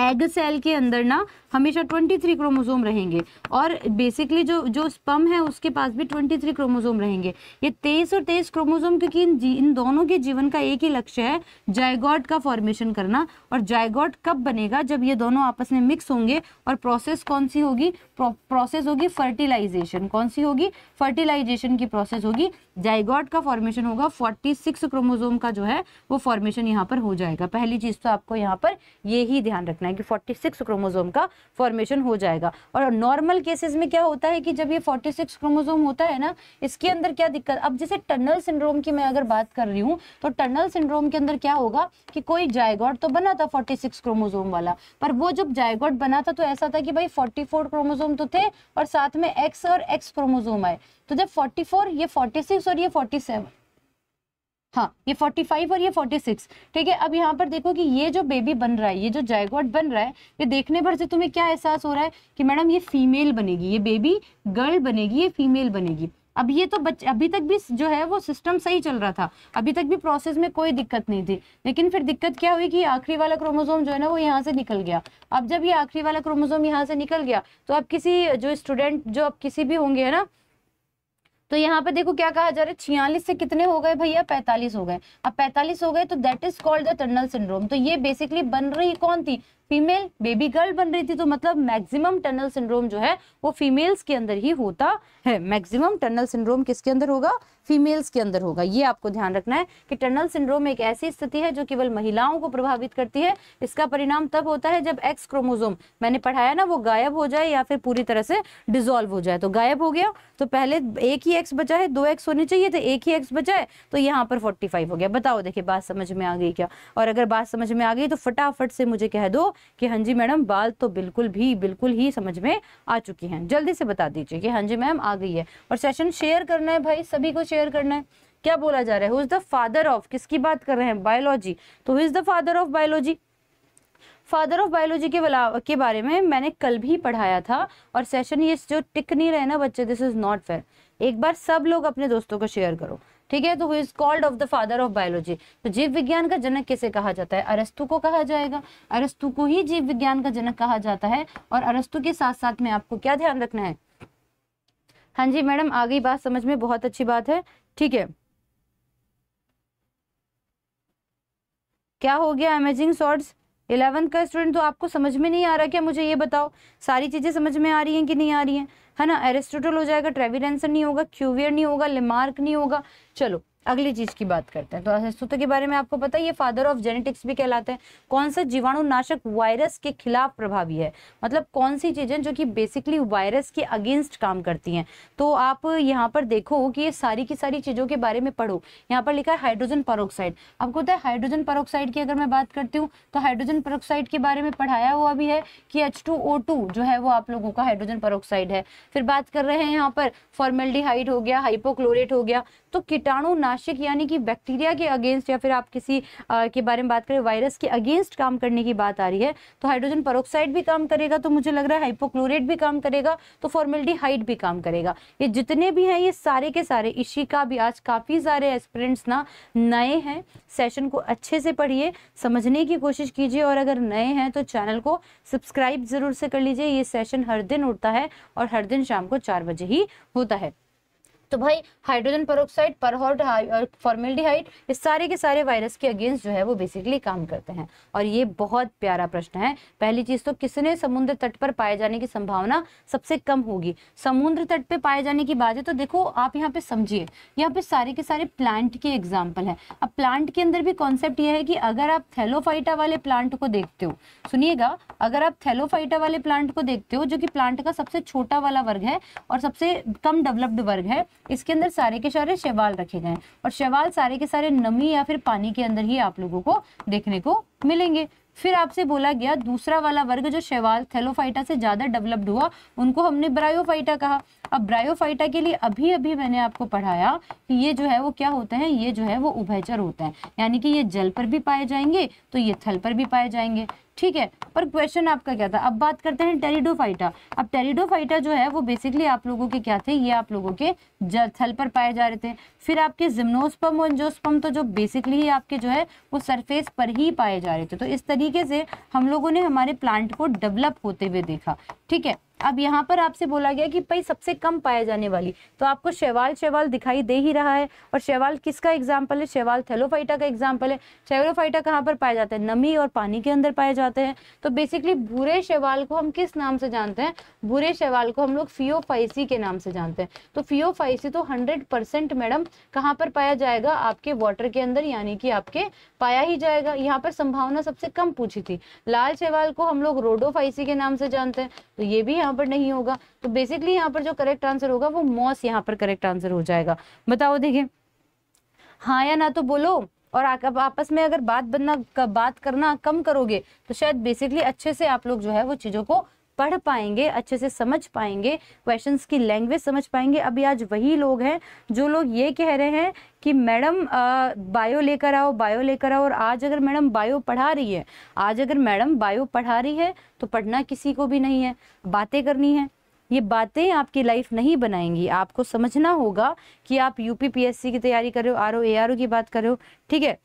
एग सेल के अंदर ना हमेशा 23 क्रोमोसोम रहेंगे और बेसिकली जो जो स्पम है उसके पास भी 23 क्रोमोसोम रहेंगे ये 23 और 23 क्रोमोसोम क्योंकि इन इन दोनों के जीवन का एक ही लक्ष्य है जायगॉट का फॉर्मेशन करना और जायगॉट कब बनेगा जब ये दोनों आपस में मिक्स होंगे और प्रोसेस कौन सी होगी प्रोसेस होगी फर्टिलाइजेशन कौन सी होगी फर्टिलाइजेशन की प्रोसेस होगी जाइगॉट का फॉर्मेशन होगा 46 क्रोमोसोम का जो है वो फॉर्मेशन यहाँ पर हो जाएगा पहली चीज़ तो आपको यहाँ पर ये ही ध्यान रखना है कि 46 क्रोमोसोम का फॉर्मेशन हो जाएगा और नॉर्मल केसेस में क्या होता है कि जब ये 46 क्रोमोसोम होता है ना इसके अंदर क्या दिक्कत अब जैसे टनल सिंड्रोम की मैं अगर बात कर रही हूँ तो टनल सिंड्रोम के अंदर क्या होगा कि कोई जायगॉट तो बना था फोर्टी क्रोमोजोम वाला पर वो जब जायगॉट बना था तो ऐसा था कि भाई फोर्टी क्रोमोजोम क्रोमोजोम तो थे और साथ में एक्स और एक्स क्रोमोजोम आए तो जब 44 ये 46 और ये 47 हाँ ये 45 और ये 46 ठीक है अब यहाँ पर देखो कि ये जो बेबी बन रहा है ये जो जायगॉट बन रहा है ये देखने पर से तुम्हें क्या एहसास हो रहा है कि मैडम ये फीमेल बनेगी ये बेबी गर्ल बनेगी ये फीमेल बनेगी अब ये तो बच अभी तक भी जो है वो सिस्टम सही चल रहा था अभी तक भी प्रोसेस में कोई दिक्कत नहीं थी लेकिन फिर दिक्कत क्या हुई कि आखिरी वाला क्रोमोसोम जो है ना वो यहाँ से निकल गया अब जब ये आखिरी वाला क्रोमोसोम यहाँ से निकल गया तो अब किसी जो स्टूडेंट जो अब किसी भी होंगे है ना तो यहाँ पे देखो क्या कहा जा रहा है छियालीस से कितने हो गए भैया पैंतालीस हो गए अब पैंतालीस हो गए तो that is called the Turner syndrome तो ये बेसिकली बन रही कौन थी फीमेल बेबी गर्ल बन रही थी तो मतलब मैक्सिमम टनल सिंड्रोम जो है वो फीमेल्स के अंदर ही होता है मैक्सिमम टनल सिंड्रोम किसके अंदर होगा फीमेल्स के अंदर होगा ये आपको ध्यान रखना है कि टनल सिंड्रोम एक ऐसी स्थिति है जो केवल महिलाओं को प्रभावित करती है इसका परिणाम तब होता है जब एक्स क्रोमोजोम मैंने पढ़ाया ना वो गायब हो जाए या फिर पूरी तरह से डिजोल्व हो जाए तो गायब हो गया तो पहले एक ही एक्स बचा है दो एक्स होने चाहिए थे तो एक ही एक्स बचा है तो यहाँ पर फोर्टी हो गया बताओ देखिए बात समझ में आ गई क्या और अगर बात समझ में आ गई तो फटाफट से मुझे कह दो कि हाँ जी मैडम बाल तो बिल्कुल भी बिल्कुल ही समझ में आ चुकी हैं जल्दी से बता दीजिए कि हाँ जी मैम आ गई है और सेशन शेयर करना है भाई सभी को शेयर करना है क्या बोला जा रहा है who is the father of किसकी बात कर रहे हैं बायोलॉजी तो who is the father of biology father of biology के के बारे में मैंने कल भी पढ़ाया था और सेशन ये जो टिक नहीं रहे ना बच्चे दिस इज़ नॉट फेयर एक बार सब लोग अपने दोस्तों को शेयर करो ठीक है तो who is called of the father of biology तो जीव विज्ञान का जनक किसे कहा जाता है अरस्तु को कहा जाएगा अरस्तु को ही जीव विज्ञान का जनक कहा जाता है और अरस्तु के साथ साथ में आपको क्या ध्यान रखना है हाँ जी मैडम आ गई बात समझ में बहुत अच्छी बात है ठीक है क्या हो गया अमेजिंग सॉर्ट्स इलेवंथ का स्टूडेंट तो आपको समझ में नहीं आ रहा क्या मुझे ये बताओ सारी चीज़ें समझ में आ रही हैं कि नहीं आ रही हैं है ना एरिस्टोटल हो जाएगा ट्रेविडेंसर नहीं होगा क्यूवियर नहीं होगा लिमार्क नहीं होगा चलो अगली चीज की बात करते हैं तो अशुद्धता के बारे में आपको पता है ये फादर ऑफ जेनेटिक्स भी कहलाते हैं कौन सा जीवाणुनाशक वायरस के खिलाफ प्रभावी है मतलब कौन सी चीजें जो कि बेसिकली वायरस के अगेंस्ट काम करती हैं तो आप यहाँ पर देखो कि ये सारी की सारी चीजों के बारे में पढ़ो यहाँ पर लिखा है हाइड्रोजन परोक्साइड आपको पता है हाइड्रोजन परोक्साइड की अगर मैं बात करती हूँ तो हाइड्रोजन परोक्साइड के बारे में पढ़ाया हुआ भी है कि एच जो है वो आप लोगों का हाइड्रोजन परोक्साइड है फिर बात कर रहे हैं यहाँ पर फॉर्मेल्डिहाइड हो गया हाइपोक्लोरेट हो गया तो कीटाणुनाशक यानी कि बैक्टीरिया के अगेंस्ट या फिर आप किसी आ, के बारे में बात करें वायरस के अगेंस्ट काम करने की बात आ रही है तो हाइड्रोजन परोक्साइड भी काम करेगा तो मुझे लग रहा है हाइपोक्लोरेट भी काम करेगा तो फॉर्मेल्डिहाइड भी काम करेगा ये जितने भी हैं ये सारे के सारे का भी आज काफ़ी सारे एक्सपेरेंट्स ना नए हैं सेशन को अच्छे से पढ़िए समझने की कोशिश कीजिए और अगर नए हैं तो चैनल को सब्सक्राइब ज़रूर से कर लीजिए ये सेशन हर दिन उठता है और हर दिन शाम को चार बजे ही होता है तो भाई हाइड्रोजन परोक्साइड परहॉट फॉर्मेल्डिहाइड ये सारे के सारे वायरस के अगेंस्ट जो है वो बेसिकली काम करते हैं और ये बहुत प्यारा प्रश्न है पहली चीज तो किसने समुद्र तट पर पाए जाने की संभावना सबसे कम होगी समुद्र तट पर पाए जाने की बात है तो देखो आप यहाँ पे समझिए यहाँ पे सारे के सारे प्लांट के एग्जाम्पल है अब प्लांट के अंदर भी कॉन्सेप्ट यह है कि अगर आप थैलोफाइटा वाले प्लांट को देखते हो सुनिएगा अगर आप थैलोफाइटा वाले प्लांट को देखते हो जो कि प्लांट का सबसे छोटा वाला वर्ग है और सबसे कम डेवलप्ड वर्ग है इसके अंदर सारे के सारे शैवाल रखे गए और शैवाल सारे के सारे नमी या फिर पानी के अंदर ही आप लोगों को देखने को मिलेंगे फिर आपसे बोला गया दूसरा वाला वर्ग जो शैवाल थेलोफाइटा से ज़्यादा डेवलप्ड हुआ उनको हमने ब्रायोफाइटा कहा अब ब्रायोफाइटा के लिए अभी अभी मैंने आपको पढ़ाया कि ये जो है वो क्या होते हैं ये जो है वो उभयचर होता है यानी कि ये जल पर भी पाए जाएंगे तो ये थल पर भी पाए जाएंगे ठीक है पर क्वेश्चन आपका क्या था अब बात करते हैं टेरिडोफाइटा अब टेरिडोफाइटा जो है वो बेसिकली आप लोगों के क्या थे ये आप लोगों के जल पर पाए जा रहे थे फिर आपके जिम्नोस्पम और एंजोस्पम तो जो बेसिकली ही आपके जो है वो सरफेस पर ही पाए जा रहे थे तो इस तरीके से हम लोगों ने हमारे प्लांट को डेवलप होते हुए देखा ठीक है अब यहाँ पर आपसे बोला गया कि भाई सबसे कम पाया जाने वाली तो आपको शैवाल शैवाल दिखाई दे ही रहा है और शैवाल किसका एग्जाम्पल है शैवाल थैलोफाइटा का एग्जाम्पल है शैलोफाइटा कहाँ पर पाया जाता है नमी और पानी के अंदर पाए जाते हैं तो बेसिकली भूरे शैवाल को हम किस नाम से जानते हैं भूरे शैवाल को हम लोग फियोफाइसी के नाम से जानते हैं तो फियोफाइसी तो हंड्रेड परसेंट मैडम कहाँ पर पाया जाएगा आपके वाटर के अंदर यानी कि आपके पाया ही जाएगा यहाँ पर संभावना सबसे कम पूछी थी लाल शैवाल को हम लोग रोडोफाइसी के नाम से जानते हैं तो ये भी हम यहाँ पर नहीं होगा तो बेसिकली यहाँ पर जो करेक्ट आंसर होगा वो मॉस यहाँ पर करेक्ट आंसर हो जाएगा बताओ देखिए हाँ या ना तो बोलो और आप आपस में अगर बात बनना बात करना कम करोगे तो शायद बेसिकली अच्छे से आप लोग जो है वो चीज़ों को पढ़ पाएंगे अच्छे से समझ पाएंगे क्वेश्चंस की लैंग्वेज समझ पाएंगे अभी आज वही लोग हैं जो लोग ये कह रहे हैं कि मैडम बायो लेकर आओ बायो लेकर आओ और आज अगर मैडम बायो पढ़ा रही है आज अगर मैडम बायो पढ़ा रही है तो पढ़ना किसी को भी नहीं है बातें करनी है ये बातें आपकी लाइफ नहीं बनाएंगी आपको समझना होगा कि आप यूपीपीएससी की तैयारी कर रहे हो R O A R O की बात कर रहे हो ठीक है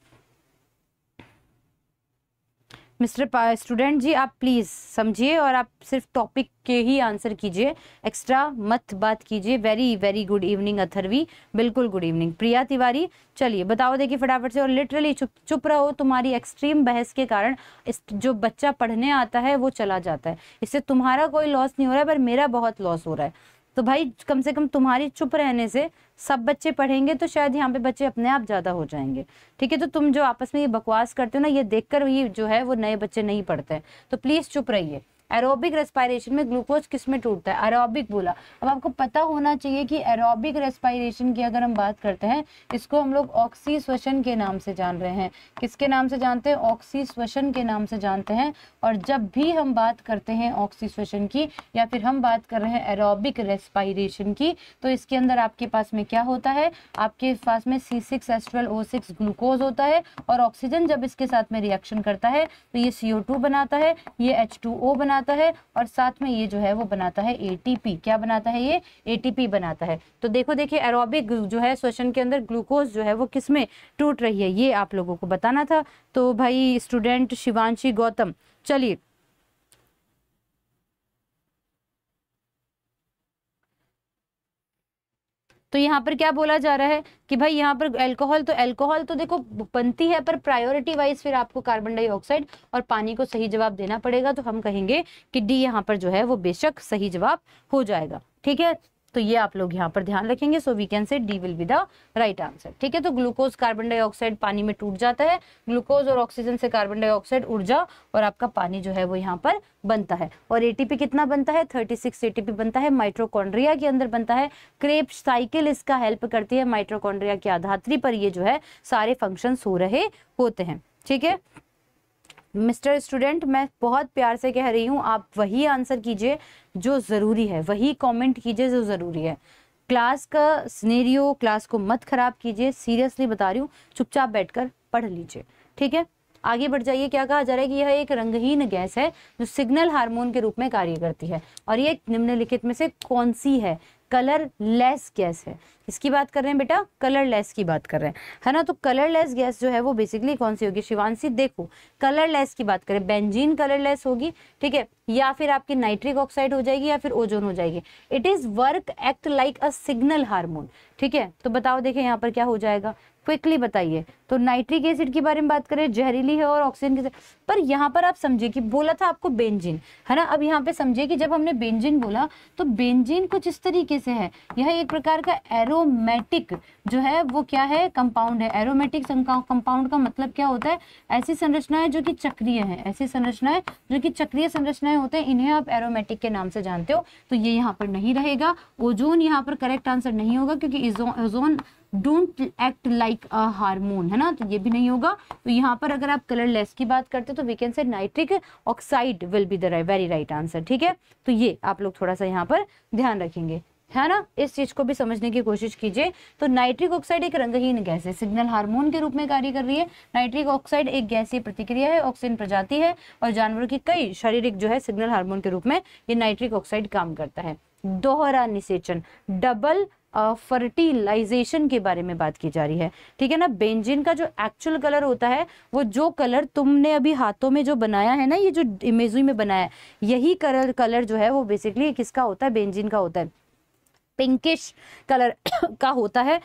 मिस्टर स्टूडेंट जी आप प्लीज़ समझिए और आप सिर्फ टॉपिक के ही आंसर कीजिए एक्स्ट्रा मत बात कीजिए very very good evening Atharvi बिल्कुल गुड इवनिंग प्रिया तिवारी चलिए बताओ देखिए फटाफट से और लिटरली चुप चुप रहो तुम्हारी एक्सट्रीम बहस के कारण इस जो बच्चा पढ़ने आता है वो चला जाता है इससे तुम्हारा कोई लॉस नहीं हो रहा है पर मेरा बहुत लॉस हो रहा है तो भाई कम से कम तुम्हारी चुप रहने से सब बच्चे पढ़ेंगे तो शायद यहाँ पे बच्चे अपने आप ज़्यादा हो जाएंगे ठीक है तो तुम जो आपस में ये बकवास करते हो ना ये देखकर ये जो है वो नए बच्चे नहीं पढ़ते हैं तो प्लीज़ चुप रहिए एरोबिक रेस्पायरेशन में ग्लूकोज किस में टूटता है एरोबिक बोला अब आपको पता होना चाहिए कि एरोबिक रेस्पायरेशन की अगर हम बात करते हैं इसको हम लोग ऑक्सी श्वसन के नाम से जान रहे हैं किसके नाम से जानते हैं ऑक्सी श्वसन के नाम से जानते हैं और जब भी हम बात करते हैं ऑक्सी श्वसन की या फिर हम बात कर रहे हैं एरोबिक रेस्पायरेशन की तो इसके अंदर आपके पास में क्या होता है आपके पास में C six S twelve O six glucose होता है और ऑक्सीजन जब इसके साथ में रिएक्शन करता है तो ये सी ओ टू बनाता है ये एच टू ओ बनाता बनाता है और साथ में ये जो है वो बनाता है एटीपी क्या बनाता है ये एटीपी बनाता है तो देखो देखिए एरोबिक जो है श्वसन के अंदर ग्लूकोज जो है वो किस में टूट रही है ये आप लोगों को बताना था तो भाई स्टूडेंट शिवांशी गौतम चलिए तो यहाँ पर क्या बोला जा रहा है कि भाई यहाँ पर अल्कोहल तो अल्कोहल तो देखो बनती है पर प्रायोरिटी वाइज फिर आपको कार्बन डाइऑक्साइड और पानी को सही जवाब देना पड़ेगा तो हम कहेंगे कि डी यहाँ पर जो है वो बेशक सही जवाब हो जाएगा ठीक है तो ये आप लोग यहाँ पर ध्यान रखेंगे so we can say D will be the right answer ठीक है तो ग्लूकोज कार्बन डाइऑक्साइड पानी में टूट जाता है ग्लूकोज और ऑक्सीजन से कार्बन डाइऑक्साइड ऊर्जा और आपका पानी जो है वो यहाँ पर बनता है और एटीपी कितना बनता है थर्टी सिक्स एटीपी बनता है माइट्रोकॉन्ड्रिया के अंदर बनता है क्रेप साइकिल इसका हेल्प करती है माइट्रोकॉन्ड्रिया की आधात्री पर ये जो है सारे फंक्शन हो रहे होते हैं ठीक है मिस्टर स्टूडेंट मैं बहुत प्यार से कह रही हूँ आप वही आंसर कीजिए जो ज़रूरी है वही कमेंट कीजिए जो ज़रूरी है क्लास का स्नेरियो क्लास को मत ख़राब कीजिए सीरियसली बता रही हूँ चुपचाप बैठकर पढ़ लीजिए ठीक है आगे बढ़ जाइए क्या कहा जा रहा है कि यह एक रंगहीन गैस है जो सिग्नल हार्मोन के रूप में कार्य करती है और ये निम्नलिखित में से कौन सी है कलर लेस गैस है इसकी बात कर रहे हैं बेटा कलर लेस की बात कर रहे हैं है ना तो कलर लेस गैस जो है वो बेसिकली कौन सी होगी शिवानसी देखो कलर लेस की बात करें बेंजीन कलर लेस होगी ठीक है या फिर आपकी नाइट्रिक ऑक्साइड हो जाएगी या फिर ओजोन हो जाएगी it is work act like a signal hormone ठीक है तो बताओ देखे यहाँ पर क्या हो जाएगा क्विकली बताइए तो नाइट्रिक एसिड के बारे में बात करें जहरीली है और ऑक्सीजन के पर यहाँ पर आप समझिए कि बोला था आपको बेंजिन है ना अब यहाँ पे समझिए कि जब हमने बेंजिन बोला तो बेंजिन कुछ इस तरीके से है यह एक प्रकार का एरोमेटिक जो है वो क्या है कंपाउंड है एरोमेटिक कंपाउंड का मतलब क्या होता है ऐसी संरचनाएं जो कि चक्रिय है ऐसी संरचनाएं जो कि चक्रिय संरचनाएं होते हैं इन्हें आप एरोमेटिक के नाम से जानते हो तो ये यहाँ पर नहीं रहेगा ओजोन यहाँ पर करेक्ट आंसर नहीं होगा क्योंकि ozone don't act like a hormone है ना तो ये भी नहीं होगा तो यहाँ पर अगर आप कलर लेस की बात करते हो तो we can say nitric oxide will be the very right answer ठीक है तो ये आप लोग थोड़ा सा यहाँ पर ध्यान रखेंगे है ना इस चीज को भी समझने की कोशिश कीजिए तो नाइट्रिक ऑक्साइड एक रंगहीन गैस है सिग्नल हार्मोन के रूप में कार्य कर रही है नाइट्रिक ऑक्साइड एक गैसीय प्रतिक्रिया है ऑक्सीजन प्रजाति है और जानवरों की कई शारीरिक जो है सिग्नल हार्मोन के रूप में ये नाइट्रिक ऑक्साइड काम करता है दोहरा निषेचन डबल फर्टिलाइजेशन के बारे में बात की जा रही है ठीक है ना बेंजिन का जो एक्चुअल कलर होता है वो जो कलर तुमने अभी हाथों में जो बनाया है ना ये जो इमेज में बनाया है यही कलर कलर जो है वो बेसिकली किसका होता है बेंजिन का होता है पिंकिश कलर का होता है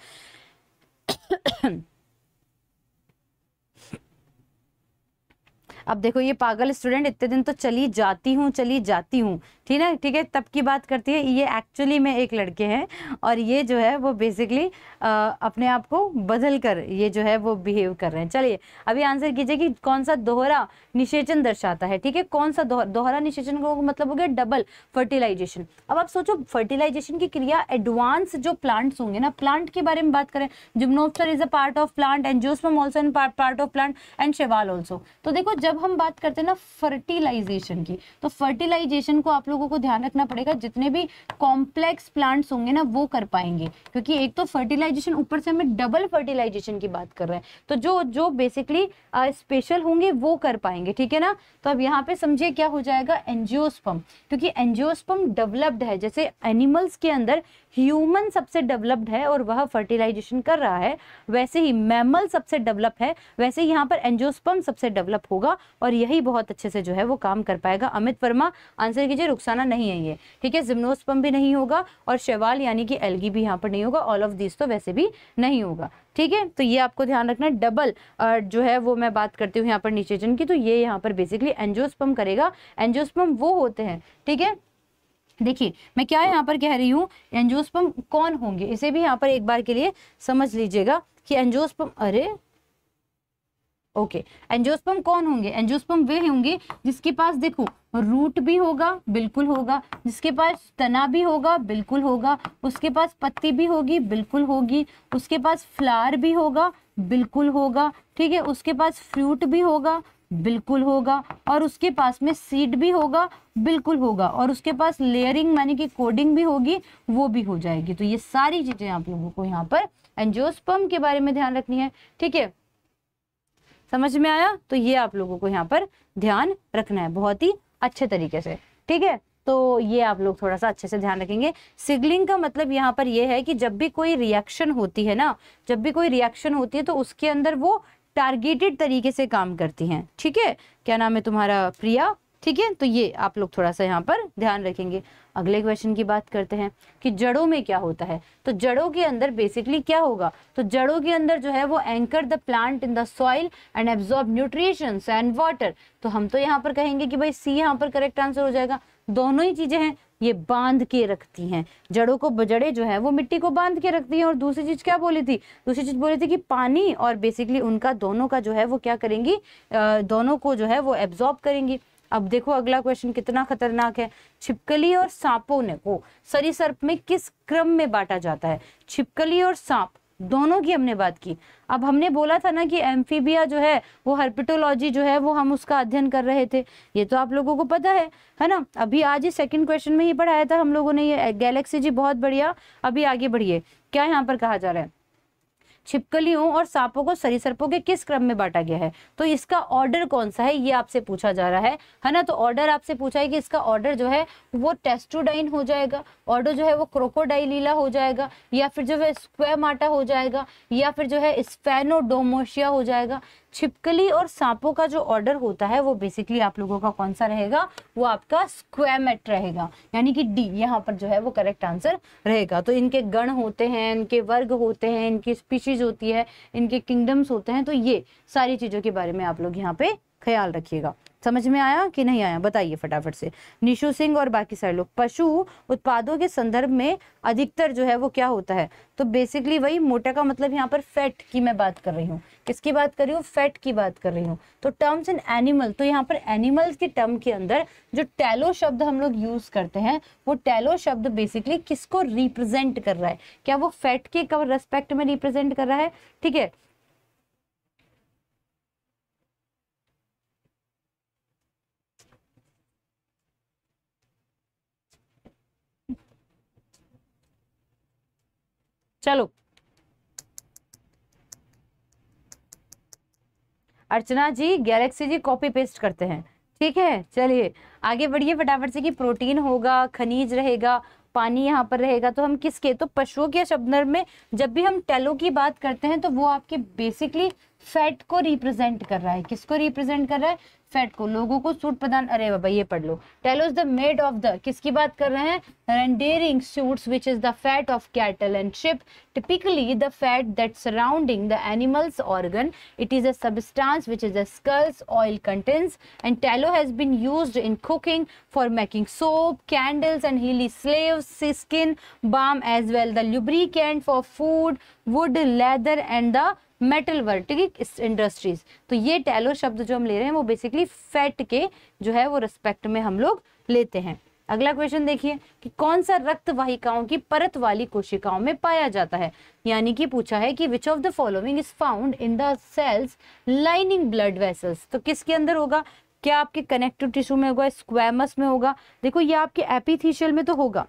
अब देखो ये पागल स्टूडेंट इतने दिन तो चली जाती हूँ चली जाती हूँ ठीक है ठीक है तब की बात करती है ये एक्चुअली में एक लड़के हैं और ये जो है वो बेसिकली अपने आप को बदल कर ये जो है वो बिहेव कर रहे हैं चलिए अभी आंसर कीजिए कि कौन सा दोहरा निषेचन दर्शाता है ठीक है कौन सा दोहरा निषेचन को मतलब हो गया डबल फर्टिलाइजेशन अब आप सोचो फर्टिलाइजेशन की क्रिया एडवांस जो प्लांट्स होंगे ना प्लांट के बारे में बात करें gymnosperm is a part of plant and जोसम also in part of plant and शेवाल ऑल्सो तो देखो जब जब हम बात करते हैं ना फर्टिलाइजेशन की तो फर्टिलाइजेशन को आप लोगों को ध्यान रखना पड़ेगा जितने भी कॉम्प्लेक्स प्लांट्स होंगे ना वो कर पाएंगे क्योंकि एक तो फर्टिलाइजेशन ऊपर से हमें डबल फर्टिलाइजेशन की बात कर रहे हैं तो जो जो बेसिकली स्पेशल होंगे वो कर पाएंगे ठीक है ना तो अब यहाँ पे समझिए क्या हो जाएगा एनजियोस्पम क्योंकि एनजियोस्पम डेवलप्ड है जैसे एनिमल्स के अंदर ह्यूमन सबसे डेवलप्ड है और वह फर्टिलाइजेशन कर रहा है वैसे ही मैमल सबसे डेवलप है वैसे ही यहाँ पर एंजोस्पम सबसे डेवलप होगा और यही बहुत अच्छे से जो है वो काम कर पाएगा अमित वर्मा आंसर कीजिए रुखसाना नहीं है ये ठीक है जिम्नोस्पम भी नहीं होगा और शैवाल यानी कि एलगी भी यहाँ पर नहीं होगा ऑल ऑफ दिस तो वैसे भी नहीं होगा ठीक है तो ये आपको ध्यान रखना है डबल जो है वो मैं बात करती हूँ यहाँ पर निचेचन की तो ये यहाँ पर बेसिकली एंजोस्पम करेगा एंजोस्पम वो होते हैं ठीक है देखिए मैं क्या यहाँ पर कह रही हूँ एंजोस्पम कौन होंगे इसे भी यहाँ पर एक बार के लिए समझ लीजिएगा कि एंजोस्पम अरे ओके एंजोस्पम कौन होंगे एंजोस्पम वे होंगे जिसके पास देखो रूट भी होगा बिल्कुल होगा जिसके पास तना भी होगा बिल्कुल होगा उसके पास पत्ती भी होगी बिल्कुल होगी उसके पास फ्लावर भी होगा बिल्कुल होगा ठीक है उसके पास फ्रूट भी होगा बिल्कुल होगा और उसके पास में सीड भी होगा बिल्कुल होगा और उसके पास लेयरिंग यानी कि कोडिंग भी होगी वो भी हो जाएगी तो ये सारी चीज़ें आप लोगों को यहाँ पर एंजियोस्पर्म के बारे में ध्यान रखनी है ठीक है समझ में आया तो ये आप लोगों को यहाँ पर ध्यान रखना है बहुत ही अच्छे तरीके से ठीक है तो ये आप लोग थोड़ा सा अच्छे से ध्यान रखेंगे सिग्लिंग का मतलब यहाँ पर यह है कि जब भी कोई रिएक्शन होती है ना जब भी कोई रिएक्शन होती है तो उसके अंदर वो टारगेटेड तरीके से काम करती हैं ठीक है क्या नाम है तुम्हारा प्रिया ठीक है तो ये आप लोग थोड़ा सा यहाँ पर ध्यान रखेंगे अगले क्वेश्चन की बात करते हैं कि जड़ों में क्या होता है तो जड़ों के अंदर बेसिकली क्या होगा तो जड़ों के अंदर जो है वो anchor the plant in the soil and absorb nutrients and water तो हम तो यहाँ पर कहेंगे कि भाई सी यहाँ पर करेक्ट आंसर हो जाएगा दोनों ही चीज़ें हैं ये बांध के रखती हैं जड़ों को जड़े जो है वो मिट्टी को बांध के रखती हैं और दूसरी चीज क्या बोली थी दूसरी चीज बोली थी कि पानी और बेसिकली उनका दोनों का जो है वो क्या करेंगी दोनों को जो है वो एब्जॉर्ब करेंगी अब देखो अगला क्वेश्चन कितना खतरनाक है छिपकली और सांपों ने को सर्प में किस क्रम में बांटा जाता है छिपकली और सांप दोनों की हमने बात की अब हमने बोला था ना कि एम्फीबिया जो है वो हर्पिटोलॉजी जो है वो हम उसका अध्ययन कर रहे थे ये तो आप लोगों को पता है है ना अभी आज ही सेकंड क्वेश्चन में ही पढ़ाया था हम लोगों ने ये गैलेक्सी जी बहुत बढ़िया अभी आगे बढ़िए क्या यहाँ पर कहा जा रहा है छिपकलियों और सांपों को सरीसृपों के किस क्रम में बांटा गया है तो इसका ऑर्डर कौन सा है ये आपसे पूछा जा रहा है है ना तो ऑर्डर आपसे पूछा है कि इसका ऑर्डर जो है वो टेस्टोडाइन हो जाएगा ऑर्डर जो है वो क्रोकोडाइलीला हो जाएगा या फिर जो है स्क्वेमाटा हो जाएगा या फिर जो है स्पेनोडोमोशिया हो जाएगा छिपकली और सांपों का जो ऑर्डर होता है वो बेसिकली आप लोगों का कौन सा रहेगा वो आपका स्क्वेमेट रहेगा यानी कि डी यहाँ पर जो है वो करेक्ट आंसर रहेगा तो इनके गण होते हैं इनके वर्ग होते हैं इनकी स्पीशीज होती है इनके किंगडम्स होते हैं तो ये सारी चीज़ों के बारे में आप लोग यहाँ पे ख्याल रखिएगा समझ में आया कि नहीं आया बताइए फटाफट से निशु सिंह और बाकी सारे लोग पशु उत्पादों के संदर्भ में अधिकतर जो है वो क्या होता है तो बेसिकली वही मोटा का मतलब यहाँ पर फैट की मैं बात कर रही हूँ किसकी बात कर रही हूँ फैट की बात कर रही हूँ तो टर्म्स इन एनिमल तो यहाँ पर एनिमल्स के टर्म के अंदर जो टैलो शब्द हम लोग यूज करते हैं वो टैलो शब्द बेसिकली किसको रिप्रेजेंट कर रहा है क्या वो फैट के रेस्पेक्ट में रिप्रेजेंट कर रहा है ठीक है चलो Archana ji galaxy ji copy paste करते हैं ठीक है चलिए आगे बढ़िए फटाफट से कि प्रोटीन होगा खनिज रहेगा पानी यहाँ पर रहेगा तो हम किसके तो पशुओं के शब्दर में जब भी हम टेलो की बात करते हैं तो वो आपके बेसिकली फैट को रिप्रेजेंट कर रहा है किसको रिप्रेजेंट कर रहा है फैट को लोगों को सूट प्रदान अरे बाबा ये पढ़ लो tallow is the made of the किसकी बात कर रहे हैं rendering suet which is the fat of cattle and sheep typically the fat that surrounding the animals organ it is a substance which is the skulls oil contents and tallow has been use in cooking for making soap candles and हीली skin balm as well the lubricant for food wood leather and the metal work ठीक है industries तो ये tallow शब्द जो हम ले रहे हैं वो बेसिकली फैट के जो है वो रिस्पेक्ट में हम लोग लेते हैं अगला क्वेश्चन देखिए कि कौन सा रक्त वाहिकाओं की परत वाली कोशिकाओं में पाया जाता है यानी कि पूछा है कि which of the following is found in the cells lining blood vessels तो किसके अंदर होगा क्या आपके कनेक्टिव टिश्यू में होगा स्क्वेमस में होगा देखो ये आपके एपिथीशियल में तो होगा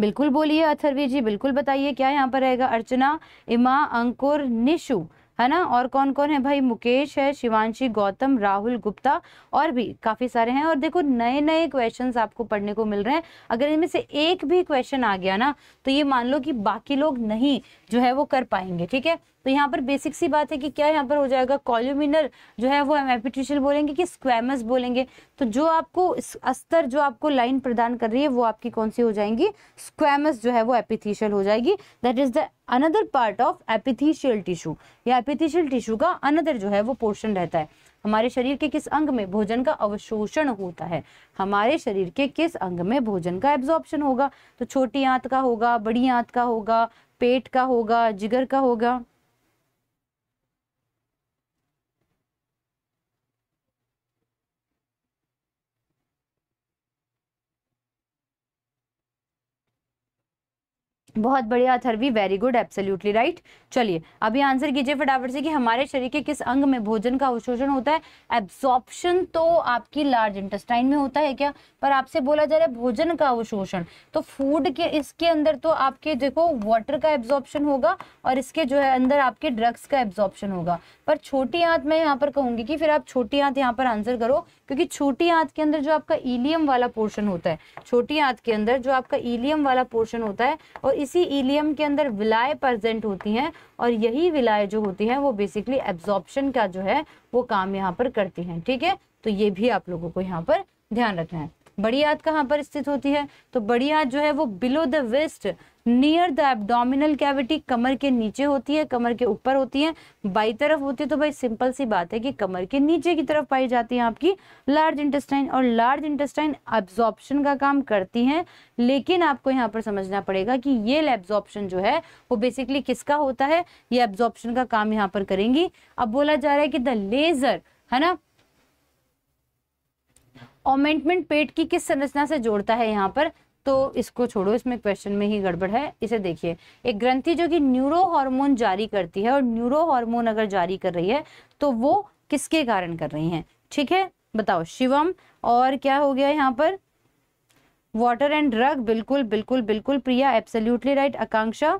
बिल्कुल बोलिए अथर्वी जी बिल्कुल बताइए क्या यहाँ पर रहेगा अर्चना इमा अंकुर निशु है ना और कौन कौन है भाई मुकेश है शिवांशी गौतम राहुल गुप्ता और भी काफ़ी सारे हैं और देखो नए नए क्वेश्चंस आपको पढ़ने को मिल रहे हैं अगर इनमें से एक भी क्वेश्चन आ गया ना तो ये मान लो कि बाकी लोग नहीं जो है वो कर पाएंगे ठीक है तो यहाँ पर बेसिक सी बात है कि क्या यहाँ पर हो जाएगा कॉल्यूमिनर जो है वो हम एपिट्रिशियल बोलेंगे कि स्क्वेमस बोलेंगे तो जो आपको अस्तर जो आपको लाइन प्रदान कर रही है वो आपकी कौन सी हो जाएंगी स्क्वेमस जो है वो एपिथिशियल हो जाएगी that is the another part of epithelial tissue या एपिथिशियल टिश्यू का अनदर जो है वो पोर्शन रहता है हमारे शरीर के किस अंग में भोजन का अवशोषण होता है हमारे शरीर के किस अंग में भोजन का एब्जॉर्प्शन होगा तो छोटी आंत का होगा बड़ी आंत का होगा पेट का होगा जिगर का होगा बहुत बढ़िया Atharvi very good absolutely right चलिए अभी आंसर कीजिए फटाफट से कि हमारे शरीर के किस अंग में भोजन का अवशोषण होता है एब्जॉर्प्शन तो आपकी लार्ज इंटेस्टाइन में होता है क्या पर आपसे बोला जा रहा है भोजन का अवशोषण तो फूड के इसके अंदर तो आपके देखो वाटर का एब्जॉर्प्शन होगा और इसके जो है अंदर आपके ड्रग्स का एब्जॉर्प्शन होगा पर छोटी आंत मैं यहाँ पर कहूंगी कि फिर आप छोटी आंत यहाँ पर आंसर करो क्योंकि छोटी आंत के अंदर जो आपका ईलियम वाला पोर्शन होता है छोटी आंत के अंदर जो आपका ईलियम वाला पोर्शन होता है और इसी ईलियम के अंदर विलाय प्रजेंट होती हैं और यही विलाय जो होती हैं वो बेसिकली एब्जॉर्प्शन का जो है वो काम यहाँ पर करती हैं ठीक है तो ये भी आप लोगों को यहाँ पर ध्यान रखना है बड़ी आंत कहाँ पर स्थित होती है तो बड़ी आंत जो है वो below the waist near the abdominal cavity कमर के नीचे होती है कमर के ऊपर होती है बाई तरफ होती है तो भाई सिंपल सी बात है कि कमर के नीचे की तरफ पाई जाती है आपकी लार्ज इंटेस्टाइन और लार्ज इंटेस्टाइन एब्जॉर्प्शन का काम करती हैं लेकिन आपको यहाँ पर समझना पड़ेगा कि ये एब्जॉर्प्शन जो है वो बेसिकली किसका होता है ये एब्जॉर्प्शन का काम यहाँ पर करेंगी अब बोला जा रहा है कि द लेजर है ना ऑमेंटमेंट पेट की किस संरचना से जोड़ता है यहाँ पर तो इसको छोड़ो इसमें क्वेश्चन में ही गड़बड़ है इसे देखिए एक ग्रंथि जो कि न्यूरो हार्मोन जारी करती है और न्यूरो हार्मोन अगर जारी कर रही है तो वो किसके कारण कर रही है ठीक है बताओ शिवम और क्या हो गया यहाँ पर वाटर एंड ड्रग बिल्कुल बिल्कुल बिल्कुल प्रिया एब्सोल्युटली राइट आकांक्षा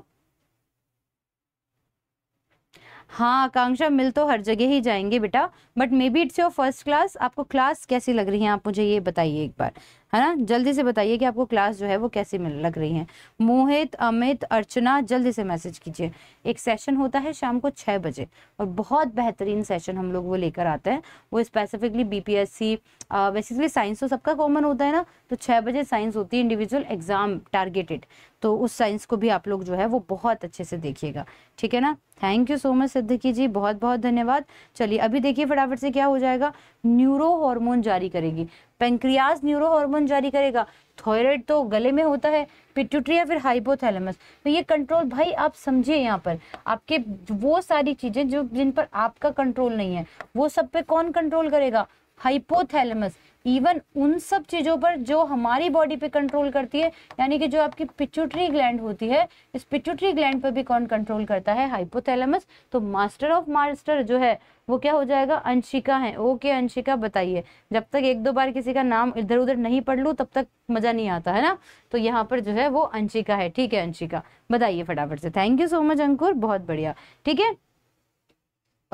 हाँ आकांक्षा मिल तो हर जगह ही जाएंगे बेटा but may be it's your first class आपको क्लास कैसी लग रही है आप मुझे ये बताइए एक बार है ना जल्दी से बताइए कि आपको क्लास जो है वो कैसी लग रही है मोहित अमित अर्चना जल्दी से मैसेज कीजिए एक सेशन होता है शाम को छः बजे और बहुत बेहतरीन सेशन हम लोग वो लेकर आते हैं वो स्पेसिफिकली बीपीएससी बेसिकली साइंस तो सबका कॉमन होता है ना तो छः बजे साइंस होती है इंडिविजुअल एग्जाम टारगेटेड तो उस साइंस को भी आप लोग जो है वो बहुत अच्छे से देखिएगा ठीक है ना thank you so much Siddiqui ji बहुत बहुत धन्यवाद चलिए अभी देखिए फटाफट से क्या हो जाएगा न्यूरो हार्मोन जारी करेगी पेंक्रियाज न्यूरो हॉर्मोन जारी करेगा थायराइड तो गले में होता है पिट्यूटरी या फिर हाइपोथैलेमस तो ये कंट्रोल भाई आप समझिए यहाँ पर आपके वो सारी चीज़ें जो जिन पर आपका कंट्रोल नहीं है वो सब पे कौन कंट्रोल करेगा हाइपोथैलेमस इवन उन सब चीज़ों पर जो हमारी बॉडी पे कंट्रोल करती है यानी कि जो आपकी पिचुटरी ग्लैंड होती है इस पिचुटरी ग्लैंड पर भी कौन कंट्रोल करता है हाइपोथैलेमस तो मास्टर ऑफ मास्टर जो है वो क्या हो जाएगा अंशिका है ओके अंशिका बताइए जब तक एक दो बार किसी का नाम इधर उधर नहीं पढ़ लू तब तक मज़ा नहीं आता है ना तो यहाँ पर जो है वो अंशिका है ठीक है अंशिका बताइए फटाफट से thank you so much Ankur बहुत बढ़िया ठीक है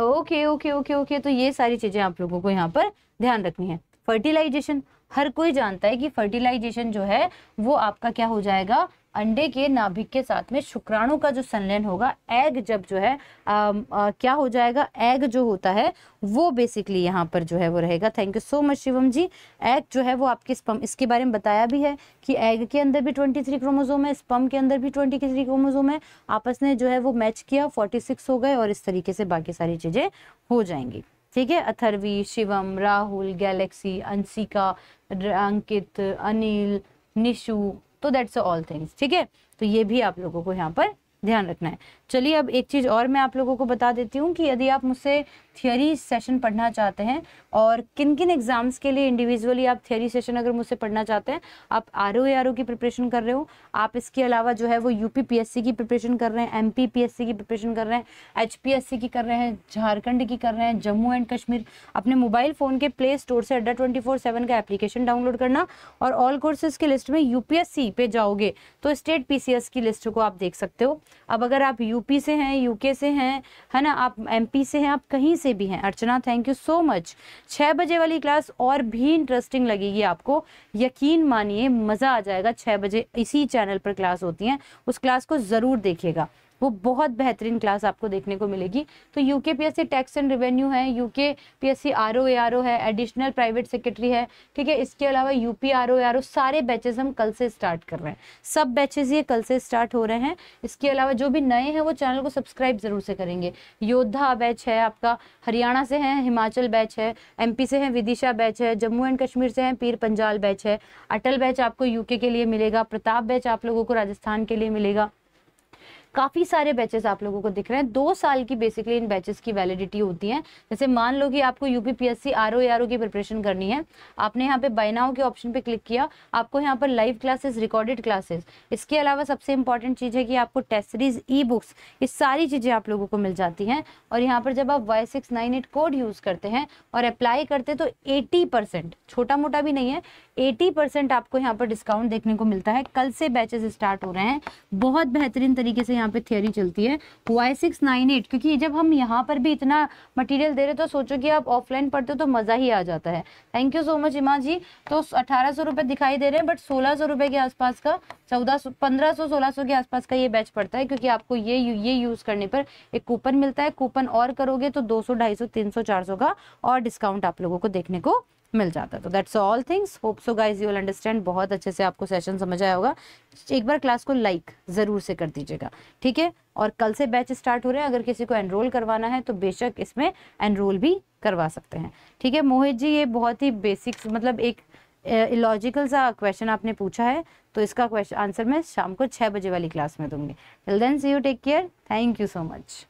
ओके ओके ओके ओके तो ये सारी चीज़ें आप लोगों को यहाँ पर ध्यान रखनी है फर्टिलाइजेशन हर कोई जानता है कि फर्टिलाइजेशन जो है वो आपका क्या हो जाएगा अंडे के नाभिक के साथ में शुक्राणु का जो संलयन होगा एग जब जो है आ, आ, क्या हो जाएगा एग जो होता है वो बेसिकली यहाँ पर जो है वो रहेगा thank you so much Shivam ji egg जो है वो आपके स्पम इसके बारे में बताया भी है कि एग के अंदर भी 23 थ्री क्रोमोजोम है स्पम के अंदर भी 23 थ्री क्रोमोजोम है आपस ने जो है वो मैच किया 46 हो गए और इस तरीके से बाकी सारी चीज़ें हो जाएंगी ठीक है अथर्वी शिवम राहुल गैलेक्सी अंशिका अंकित अनिल निशु तो दैट्स ऑल थिंग्स ठीक है तो ये भी आप लोगों को यहाँ पर ध्यान रखना है चलिए अब एक चीज़ और मैं आप लोगों को बता देती हूँ कि यदि आप मुझसे थियोरी सेशन पढ़ना चाहते हैं और किन किन एग्ज़ाम्स के लिए इंडिविजुअली आप थियोरी सेशन अगर मुझसे पढ़ना चाहते हैं आप आर ओ आर ओ की प्रिपरेशन कर रहे हो आप इसके अलावा जो है वो U P P S C की प्रिपरेशन कर रहे हैं M P P S C की प्रिपरेशन कर रहे हैं एच पी एस सी की कर रहे हैं झारखंड की कर रहे हैं जम्मू एंड कश्मीर अपने मोबाइल फ़ोन के प्ले स्टोर से अड्डा ट्वेंटी फोर सेवन का एप्लीकेशन डाउनलोड करना और ऑल कोर्सेज की लिस्ट में यू पी एस सी पे जाओगे तो स्टेट पी सी एस की लिस्ट को आप देख सकते हो अब अगर आप यू पी से हैं यू के से हैं है ना आप एम पी से हैं आप कहीं से भी हैं Archana thank you so much छः बजे वाली क्लास और भी इंटरेस्टिंग लगेगी आपको यकीन मानिए मज़ा आ जाएगा छः बजे इसी चैनल पर क्लास होती हैं उस क्लास को ज़रूर देखिएगा वो बहुत बेहतरीन क्लास आपको देखने को मिलेगी तो UK PSC tax and revenue है यूके पीएससी आर ओ है एडिशनल प्राइवेट सेक्रेटरी है ठीक है इसके अलावा यूपी आर ओ सारे बैचेस हम कल से स्टार्ट कर रहे हैं सब बैचेस ये कल से स्टार्ट हो रहे हैं इसके अलावा जो भी नए हैं वो चैनल को सब्सक्राइब जरूर से करेंगे योद्धा बैच है आपका हरियाणा से है हिमाचल बैच है पी से है विदिशा बैच है जम्मू एंड कश्मीर से है पीर पंजाल बैच है अटल बैच आपको यूके के लिए मिलेगा प्रताप बैच आप लोगों को राजस्थान के लिए मिलेगा काफ़ी सारे बैचेस आप लोगों को दिख रहे हैं दो साल की बेसिकली इन बैचेस की वैलिडिटी होती है जैसे मान लो कि आपको यूपीपीएससी आर ओ की प्रिपरेशन करनी है आपने यहाँ पे बाइनाओ के ऑप्शन पे क्लिक किया आपको यहाँ पर लाइव क्लासेस रिकॉर्डेड क्लासेस इसके अलावा सबसे इंपॉर्टेंट चीज़ है कि आपको टेस्ट सीरीज ई बुक्स ये सारी चीज़ें आप लोगों को मिल जाती है और यहाँ पर जब आप Y six nine eight code use करते हैं और अप्लाई करते तो एटी परसेंट छोटा मोटा भी नहीं है एटी परसेंट आपको यहाँ पर डिस्काउंट देखने को मिलता है कल से बैचेस स्टार्ट हो रहे हैं बहुत बेहतरीन तरीके से यहाँ यहाँ पे थियोरी चलती है वाई सिक्स नाइन एट क्योंकि जब हम यहाँ पर भी इतना मटेरियल दे रहे तो सोचो कि आप ऑफलाइन पढ़ते हो तो मज़ा ही आ जाता है थैंक यू सो मच इमा जी तो अठारह सौ रुपये दिखाई दे रहे हैं बट सोलह सौ रुपये के आसपास का चौदह सौ पंद्रह सौ सोलह सौ के आसपास का ये बैच पड़ता है क्योंकि आपको ये ये यूज़ करने पर एक कूपन मिलता है कूपन और करोगे तो दो सौ ढाई सौ तीन सौ चार सौ का और डिस्काउंट आप लोगों को देखने को मिल जाता है तो that's all things hope so guys you will understand बहुत अच्छे से आपको सेशन समझ आया होगा एक बार क्लास को लाइक ज़रूर से कर दीजिएगा ठीक है और कल से बैच स्टार्ट हो रहे हैं अगर किसी को एनरोल करवाना है तो बेशक इसमें एनरोल भी करवा सकते हैं ठीक है मोहित जी ये बहुत ही बेसिक्स मतलब एक इलॉजिकल सा क्वेश्चन आपने पूछा है तो इसका क्वेश्चन आंसर मैं शाम को छः बजे वाली क्लास में दूंगी till then see you take care thank you so much